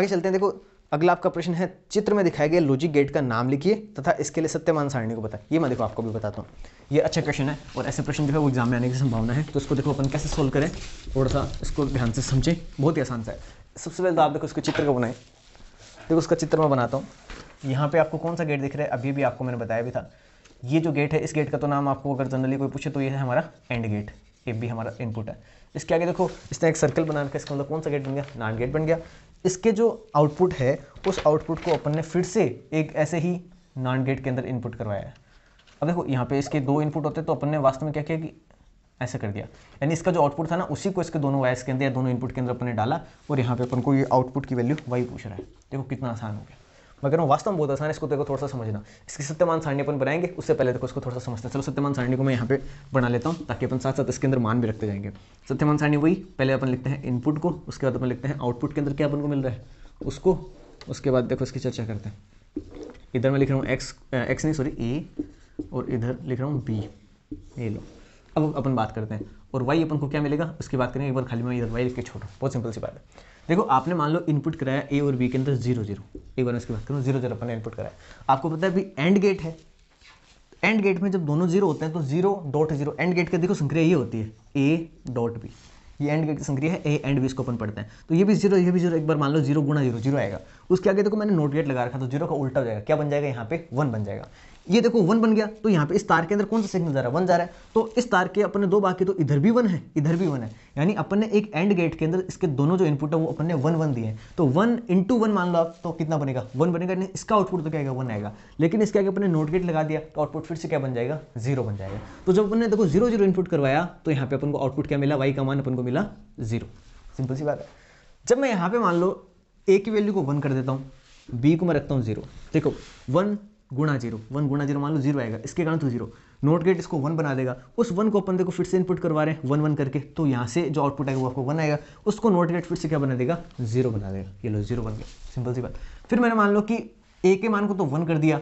आगे चलते हैं देखो अगला आपका प्रश्न है चित्र में दिखाए गए लॉजिक गेट का नाम लिखिए तथा इसके लिए सत्यमान सारणी को बताए ये मैं देखो आपको भी बताता हूँ ये अच्छा क्वेश्चन है और ऐसे प्रश्न जो है वो एग्जाम में आने की संभावना है तो इसको देखो अपन कैसे सोल्व करें थोड़ा सा इसको ध्यान से समझें बहुत ही आसान सा है सबसे पहले तो आप देखो इसको चित्र को बनाए देखो उसका चित्र मैं बनाता हूँ यहाँ पर आपको कौन सा गेट दिख रहा है अभी भी आपको मैंने बताया भी था ये जो गेट है इस गेट का तो नाम आपको अगर जनरली कोई पूछे तो ये है हमारा एंड गेट ये भी हमारा इनपुट है इसके आगे देखो इसने एक सर्कल बना रखा है इसका मतलब कौन सा गेट बन गया नान गेट बन गया इसके जो आउटपुट है उस आउटपुट को अपन ने फिर से एक ऐसे ही नॉन गेट के अंदर इनपुट करवाया है अब देखो यहाँ पे इसके दो इनपुट होते तो अपन ने वास्तव में क्या किया कि ऐसा कर दिया यानी इसका जो आउटपुट था ना उसी को इसके दोनों वायर्स के अंदर या दोनों इनपुट के अंदर अपन ने डाला और यहाँ पे अपन को ये आउटपुट की वैल्यू वाई पूछ रहा है देखो कितना आसान हो गया मैं कह रहा हूँ वास्तव में बहुत आसान है इसको तेरे को थोड़ा सा समझना इसकी सत्यमान सारणी अपन बनाएंगे उससे पहले देखो इसको थोड़ा सा समझते हैं चलो सत्यमान सारणी को मैं यहाँ पे बना लेता हूँ ताकि अपन साथ साथ इसके अंदर मान भी रखते जाएंगे सत्यमान सारणी वही पहले अपन लिखते हैं इनपुट को उसके बाद अपन लिखते हैं आउटपुट के अंदर क्या अपन को मिल रहा है उसको उसके बाद देखो इसकी चर्चा करते हैं इधर मैं लिख रहा हूँ एक्स एक्स नहीं सॉरी ए और इधर लिख रहा हूँ बी ये लो अब अपन बात करते हैं और वाई अपन को क्या मिलेगा उसकी बात करेंगे एक बार खाली मैं इधर वाई लिख के छोड़ो बहुत सिंपल सी बात है देखो आपने मान लो इनपुट कराया ए और बी के अंदर जीरो जीरो एक बार इसकी बात करूँ जीरो जीरो अपने इनपुट कराया आपको पता है अभी एंड गेट है एंड गेट में जब दोनों जीरो होते हैं तो zero dot zero and gate का देखो संक्रिया ये होती है ए डॉट बी ये एंड गेट की संक्रिया है ए एंड बी इसको अपन पढ़ते हैं तो ये भी जीरो ये भी जीरो एक बार मान लो जीरो गुणा जीरो जीरो आएगा उसके आगे देखो मैंने नोट गेट लगा रखा तो जीरो का उल्टा हो जाएगा क्या बन जाएगा यहाँ पे वन बन जाएगा ये देखो वन बन गया तो यहाँ पे इस तार के अंदर कौन सा सिग्नल जा रहा है वन जा रहा है तो इस तार के अपने दो बाकी तो इधर भी वन है इधर भी वन है यानी अपने एक एंड गेट के अंदर इसके दोनों जो इनपुट है वो अपने वन वन दिए तो वन इंटू वन मान लो आप तो कितना बनेगा वन बनेगा नहीं इसका आउटपुट तो क्या आएगा वन आएगा लेकिन इसके आगे अपने नोट गेट लगा दिया तो आउटपुट फिर से क्या बन जाएगा जीरो बन जाएगा तो जब अपने देखो जीरो जीरो इनपुट करवाया तो यहाँ पे अपन को आउटपुट क्या मिला वाई का मान अपन को मिला जीरो सिंपल सी बात है जब मैं यहाँ पे मान लो ए की वैल्यू को वन कर देता हूँ बी को मैं रखता हूँ जीरो देखो वन गुणा जीरो वन गुणा जीरो मान लो जीरो आएगा इसके कारण तो जीरो नोट गेट इसको वन बना देगा उस वन को अपन देखो फिर से इनपुट करवा रहे हैं वन वन करके तो यहाँ से जो आउटपुट आएगा वो आपको वन आएगा उसको नोट गेट फिर से क्या बना देगा जीरो बना देगा ये लो जीरो बन गया सिंपल सी बात फिर मैंने मान लो कि ए के मान को तो वन कर दिया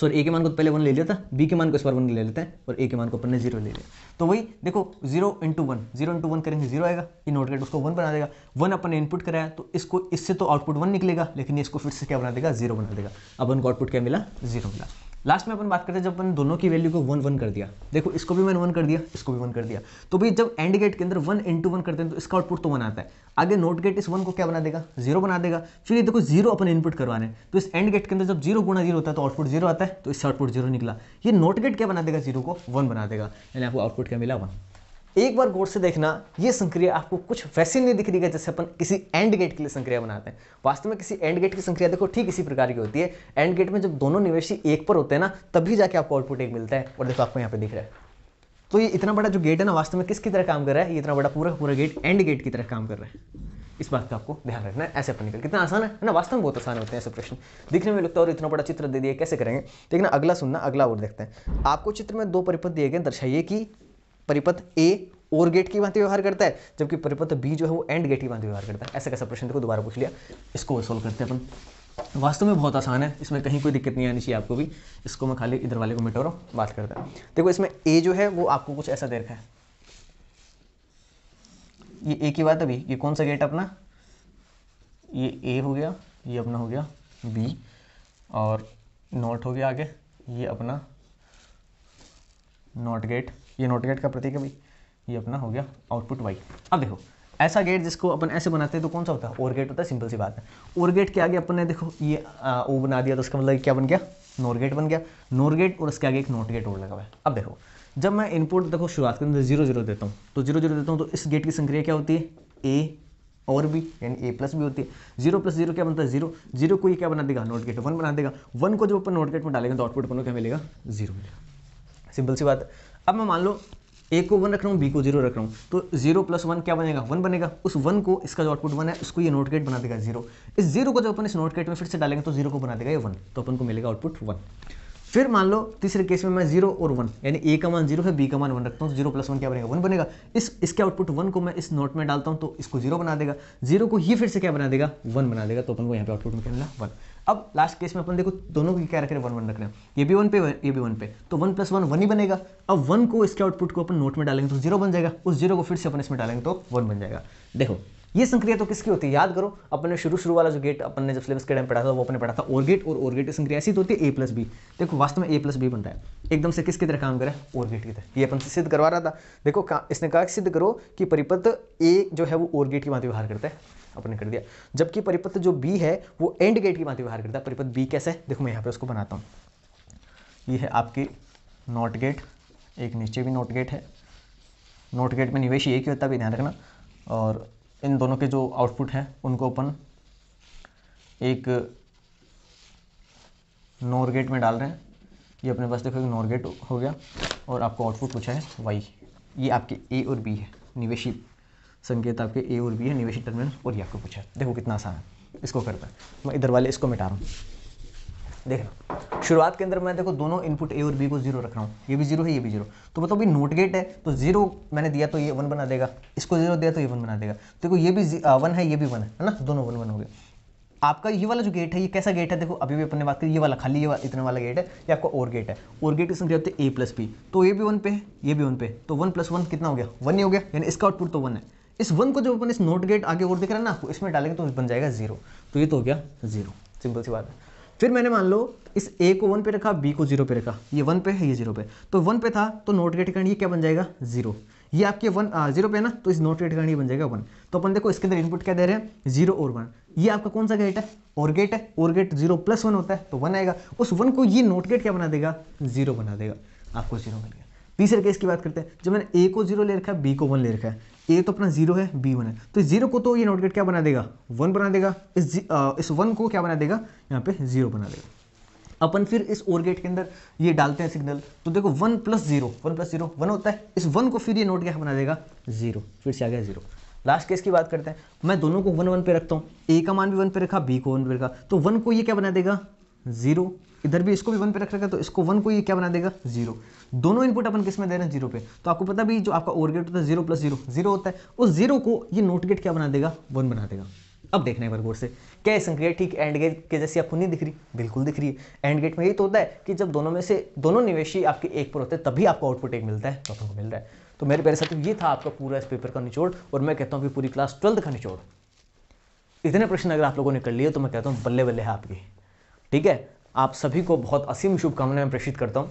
सॉरी ए के मान को तो पहले वन ले लिया था बी के मान को इस बार वन ले लेते हैं और ए के मान को अपन ने जीरो ले लिया तो वही देखो zero into one zero into one करेंगे जीरो आएगा ये नोट करके उसको वन बना देगा वन अपन ने इनपुट कराया तो इसको इससे तो आउटपुट वन निकलेगा लेकिन इसको फिर से क्या बना देगा जीरो बना देगा अब उनको आउटपुट क्या मिला जीरो मिला लास्ट में अपन बात करते हैं जब अपन दोनों की वैल्यू को वन वन कर दिया देखो इसको भी मैंने वन कर दिया इसको भी वन कर दिया तो भाई जब एंड गेट के अंदर वन इंटू वन करते हैं तो इसका आउटपुट तो वन आता है आगे नोट गेट इस वन को क्या बना देगा जीरो बना देगा चलिए देखो जीरो अपन इनपुट करवाने तो इस एंड गेट के अंदर जब जीरो गुणा जीरो होता है तो आउटपुट जीरो आता है तो इससे आउटपुट जीरो निकला ये नोट गेट क्या बना देगा जीरो को वन बना देगा यानी आपको आउटपुट क्या मिला वन एक बार गौर से देखना ये संक्रिया आपको कुछ वैसे नहीं दिख रही है जैसे अपन किसी एंड गेट के लिए संक्रिया बनाते हैं वास्तव में किसी एंड गेट की संक्रिया देखो ठीक इसी प्रकार की होती है एंड गेट में जब दोनों निवेशी एक पर होते हैं ना तभी जाके आपको आउटपुट एक मिलता है और देखो आपको यहाँ पे दिख रहा है तो ये इतना बड़ा जो गेट है ना वास्तव में किसकी तरह काम कर रहा है ये इतना बड़ा पूरा पूरा गेट एंड गेट की तरह काम कर रहा है इस बात का आपको ध्यान रखना है ऐसे अपन निकल कितना आसान है ना वास्तव में बहुत आसान होते हैं ऐसे प्रश्न दिखने में लगता है और इतना बड़ा चित्र दे दिया कैसे करेंगे लेकिन अगला सुनना अगला और देखते हैं आपको चित्र में दो परिपथ दिए गए दर्शाइए कि परिपथ ए और गेट की भांति व्यवहार करता है जबकि परिपथ बी जो है वो एंड गेट की भांति व्यवहार करता है ऐसा कैसा प्रश्न देखो दोबारा पूछ लिया इसको सोल्व करते हैं अपन वास्तव में बहुत आसान है इसमें कहीं कोई दिक्कत नहीं आनी चाहिए आपको भी इसको मैं खाली इधर वाले को मिटा रहा हूँ बात करता है देखो इसमें ए जो है वो आपको कुछ ऐसा दे रखा है ये ए की बात अभी ये कौन सा गेट अपना ये ए हो गया ये अपना हो गया बी और नॉट हो गया आगे ये अपना नॉट गेट ये नॉट गेट का प्रतीक है भाई ये अपना हो गया आउटपुट वाई अब देखो ऐसा गेट जिसको अपन ऐसे बनाते हैं तो कौन सा होता है और गेट होता है सिंपल सी बात है और गेट के आगे अपन ने देखो ये ओ बना दिया तो उसका मतलब क्या बन गया नोर गेट बन गया नोर गेट और उसके आगे एक नोट गेट और लगा हुआ है अब देखो जब मैं इनपुट देखो शुरुआत करूँ तो जीरो जीरो देता हूँ तो जीरो जीरो देता हूँ तो इस गेट की संक्रिया क्या होती है ए और भी यानी ए प्लस भी होती है जीरो प्लस जीरो क्या बनता है जीरो जीरो को ये क्या बना देगा नोट गेट वन बना देगा वन को जब अपन नोट गेट में डालेंगे तो आउटपुट अपन को क्या मिलेगा जीरो मिलेगा सिंपल सी बात है अब मैं मान लो ए को वन रख रहा हूँ बी को जीरो रख रहा हूँ तो जीरो प्लस वन क्या बनेगा वन बनेगा उस वन को इसका जो आउटपुट वन है उसको ये नोट गेट बना देगा जीरो इस जीरो को जब अपन इस नोट गेट में फिर से डालेंगे तो जीरो को बना देगा ये वन तो अपन को मिलेगा आउटपुट वन फिर मान लो तीसरे केस में मैं जीरो और वन यानी ए का मान जीरो है बी का मान वन रखता हूँ जीरो प्लस वन क्या बनेगा वन बनेगा इस इसके आउटपुट वन को मैं इस नोट में डालता हूँ तो इसको जीरो बना देगा जीरो को ही फिर से क्या बना देगा वन बना देगा तो अपन को यहाँ पे आउटपुट में क्या मिला वन अब लास्ट केस में अपन देखो दोनों की क्या रख रहे हैं वन वन रख रहे हैं ये भी वन पे ये भी वन पे तो वन प्लस वन वन ही बनेगा अब वन को इसके आउटपुट को अपन नोट में डालेंगे तो जीरो बन जाएगा उस जीरो को फिर से अपन इसमें डालेंगे तो वन बन जाएगा देखो ये संक्रिया तो किसकी होती है याद करो अपने शुरू शुरू वाला जो गेट अपन ने जब सिलेबस के टाइम पढ़ा था वो अपने पढ़ा था और गेट और और गेट की संक्रिया ऐसी तो होती है ए प्लस बी देखो वास्तव में ए प्लस बी बन रहा है एकदम से किसकी तरह काम करे और गेट की तरह ये अपन से सिद्ध करवा रहा था देखो इसने कहा सिद्ध करो कि परिपथ ए जो है वो और गेट के माध्यम व्यवहार करता है अपन कर दिया जबकि परिपथ जो बी है वो एंड गेट की बात व्यवहार करता है परिपथ बी कैसे देखो मैं यहाँ पे उसको बनाता हूँ ये है आपकी नॉट गेट एक नीचे भी नॉट गेट है नॉट गेट में निवेश एक ही होता है ध्यान रखना और इन दोनों के जो आउटपुट हैं उनको अपन एक नोर गेट में डाल रहे हैं ये अपने पास देखो एक नोर गेट हो गया और आपको आउटपुट पूछा है वाई ये आपके ए और बी है निवेशी संकेत आपके ए और बी है निवेशी टर्मिनल और ये आपको पूछा देखो कितना आसान है इसको करता है मैं इधर वाले इसको मिटा रहा हूँ देखना शुरुआत के अंदर मैं देखो दोनों इनपुट ए और बी को जीरो रख रहा हूँ ये भी जीरो है ये भी जीरो तो मतलब ये नोट गेट है तो जीरो मैंने दिया तो ये वन बना देगा इसको जीरो दिया तो ये वन बना देगा देखो ये भी वन है ये भी वन है ना दोनों वन वन हो गए आपका ये वाला जो गेट है ये कैसा गेट है देखो अभी भी अपने बात करिए ये वाला खाली ये वा, इतने वाला गेट है ये आपका और गेट है और गेट की संख्या होती है ए प्लस बी तो ये भी वन पे है ये भी वन पे तो वन प्लस वन कितना हो गया वन ही हो गया यानी इसका आउटपुट तो वन है इस वन को जब अपन इस नोट गेट आगे और देख रहे हैं ना आपको तो इसमें डालेंगे तो बन जाएगा जीरो तो ये तो हो गया जीरो सिंपल सी बात है फिर मैंने मान लो इस ए को वन पे रखा बी को जीरो पे रखा ये वन पे है ये जीरो पे तो वन पे था तो नोट गेट कारण ये क्या बन जाएगा जीरो ये आपके वन जीरो पे है ना तो इस नोट गेट कारण ये बन जाएगा वन तो अपन देखो इसके अंदर इनपुट क्या दे रहे हैं जीरो और वन ये आपका कौन सा गेट है और गेट है और गेट जीरो प्लस वन होता है तो वन आएगा उस वन को ये नोट गेट क्या बना देगा जीरो बना देगा आपको जीरो मिल गया तीसरे केस की बात करते हैं जब मैंने ए को जीरो ले रखा है बी को वन ले रखा है ए तो अपना जीरो है बी वन है तो जीरो को तो ये नोटगेट क्या बना देगा वन बना देगा इस आ, इस वन को क्या बना देगा यहाँ पे जीरो बना देगा अपन फिर इस और गेट के अंदर ये डालते हैं सिग्नल तो देखो one plus zero one plus zero one होता है इस वन को फिर ये नोट क्या बना देगा जीरो फिर से आ गया जीरो लास्ट केस की बात करते हैं मैं दोनों को वन वन पे रखता हूँ ए का मान भी वन पे रखा बी को वन पे रखा तो वन को ये क्या बना देगा जीरो इधर भी इसको भी वन पे रख रखा तो इसको वन को ये क्या बना देगा जीरो दोनों इनपुट अपन किस में दे रहे हैं जीरो पे तो आपको पता भी जो आपका ओर गेट होता है जीरो प्लस जीरो जीरो होता है उस जीरो को ये नोट गेट क्या बना देगा वन बना देगा अब देखना है गौर से क्या ये संक्रिया ठीक एंड गेट के जैसी आपको नहीं दिख रही बिल्कुल दिख रही है एंड गेट में यही तो होता है कि जब दोनों में से दोनों निवेशी आपके एक पर होते हैं तभी आपको आउटपुट एक मिलता है तो आपको मिल रहा है तो मेरे पहले साथ ये था आपका पूरा इस पेपर का निचोड़ और मैं कहता हूँ कि पूरी क्लास ट्वेल्थ का निचोड़ इतने प्रश्न अगर आप लोगों ने कर लिए तो मैं कहता हूँ बल्ले बल्ले है आपके ठीक है आप सभी को बहुत असीम शुभकामनाएं प्रेषित करता हूँ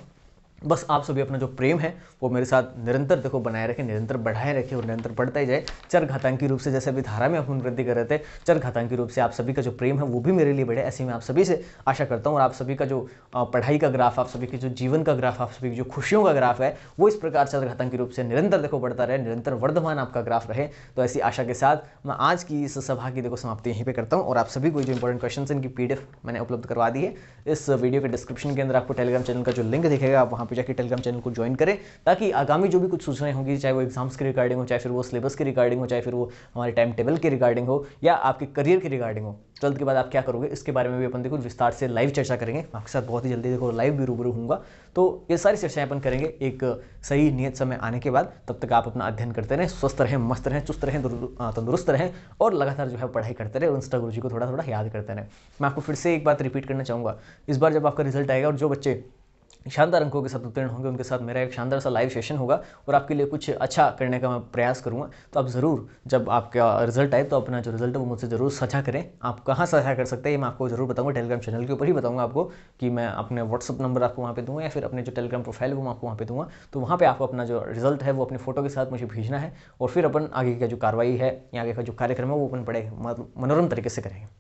बस आप सभी अपना जो प्रेम है वो मेरे साथ निरंतर देखो बनाए रखें निरंतर बढ़ाए रखें और निरंतर बढ़ता ही जाए चर घातांकी रूप से जैसे अभी धारा में अपन वृद्धि कर रहे थे चर घातांकी रूप से आप सभी का जो प्रेम है वो भी मेरे लिए बढ़े ऐसे में आप सभी से आशा करता हूँ और आप सभी का जो पढ़ाई का ग्राफ आप सभी के जो जीवन का ग्राफ आप सभी की जो खुशियों का ग्राफ है वो इस प्रकार चर घातांकी रूप से निरंतर देखो बढ़ता रहे निरंतर वर्धमान आपका ग्राफ रहे तो ऐसी आशा के साथ मैं आज की इस सभा की देखो समाप्ति यहीं पर करता हूँ और आप सभी को जो इंपॉर्टेंट क्वेश्चन इनकी पी मैंने उपलब्ध करवा दी है इस वीडियो के डिस्क्रिप्शन के अंदर आपको टेलीग्राम चैनल का जो लिंक दिखेगा आप वहाँ पर जाकर टेलीग्राम चैनल को ज्वाइन करें ताकि आगामी जो भी कुछ सूचनाएं होंगी चाहे वो एग्जाम्स के रिगार्डिंग हो चाहे फिर वो सिलेबस के रिगार्डिंग हो चाहे फिर वो हमारे टाइम टेबल के रिगार्डिंग हो या आपके करियर के रिगार्डिंग हो जल्द के बाद आप क्या करोगे इसके बारे में भी अपन देखो विस्तार से लाइव चर्चा करेंगे आपके साथ बहुत ही जल्दी देखो लाइव भी रूबरू हूँगा तो ये सारी चर्चाएं अपन करेंगे एक सही नियत समय आने के बाद तब तक आप अपना अध्ययन करते रहें स्वस्थ रहें मस्त रहें चुस्त रहें तंदुरुस्त रहें और लगातार जो है पढ़ाई करते रहें और इंस्टा गुरु जी को थोड़ा थोड़ा याद करते रहें मैं आपको फिर से एक बात रिपीट करना चाहूँगा इस बार जब आपका रिजल्ट आएगा और जो बच्चे शानदार अंकों के साथ उत्तीर्ण होंगे उनके साथ मेरा एक शानदार सा लाइव सेशन होगा और आपके लिए कुछ अच्छा करने का मैं प्रयास करूँगा तो आप ज़रूर जब आपका रिजल्ट आए तो अपना जो रिजल्ट है वो मुझसे ज़रूर साझा करें आप कहाँ साझा कर सकते हैं मैं आपको ज़रूर बताऊँगा टेलीग्राम चैनल के ऊपर ही बताऊँगा आपको कि मैं अपने व्हाट्सअप नंबर आपको वहाँ पर दूँगा या फिर अपने जो टेलीग्राम प्रोफाइल वो मैं आपको वहाँ पर दूँगा तो वहाँ पर आपको अपना जो रिजल्ट है वो अपनी फोटो के साथ मुझे भेजना है और फिर अपन आगे का जो कार्रवाई है या आगे का जो कार्यक्रम है वो अपन बड़े मनोरम तरीके से करेंगे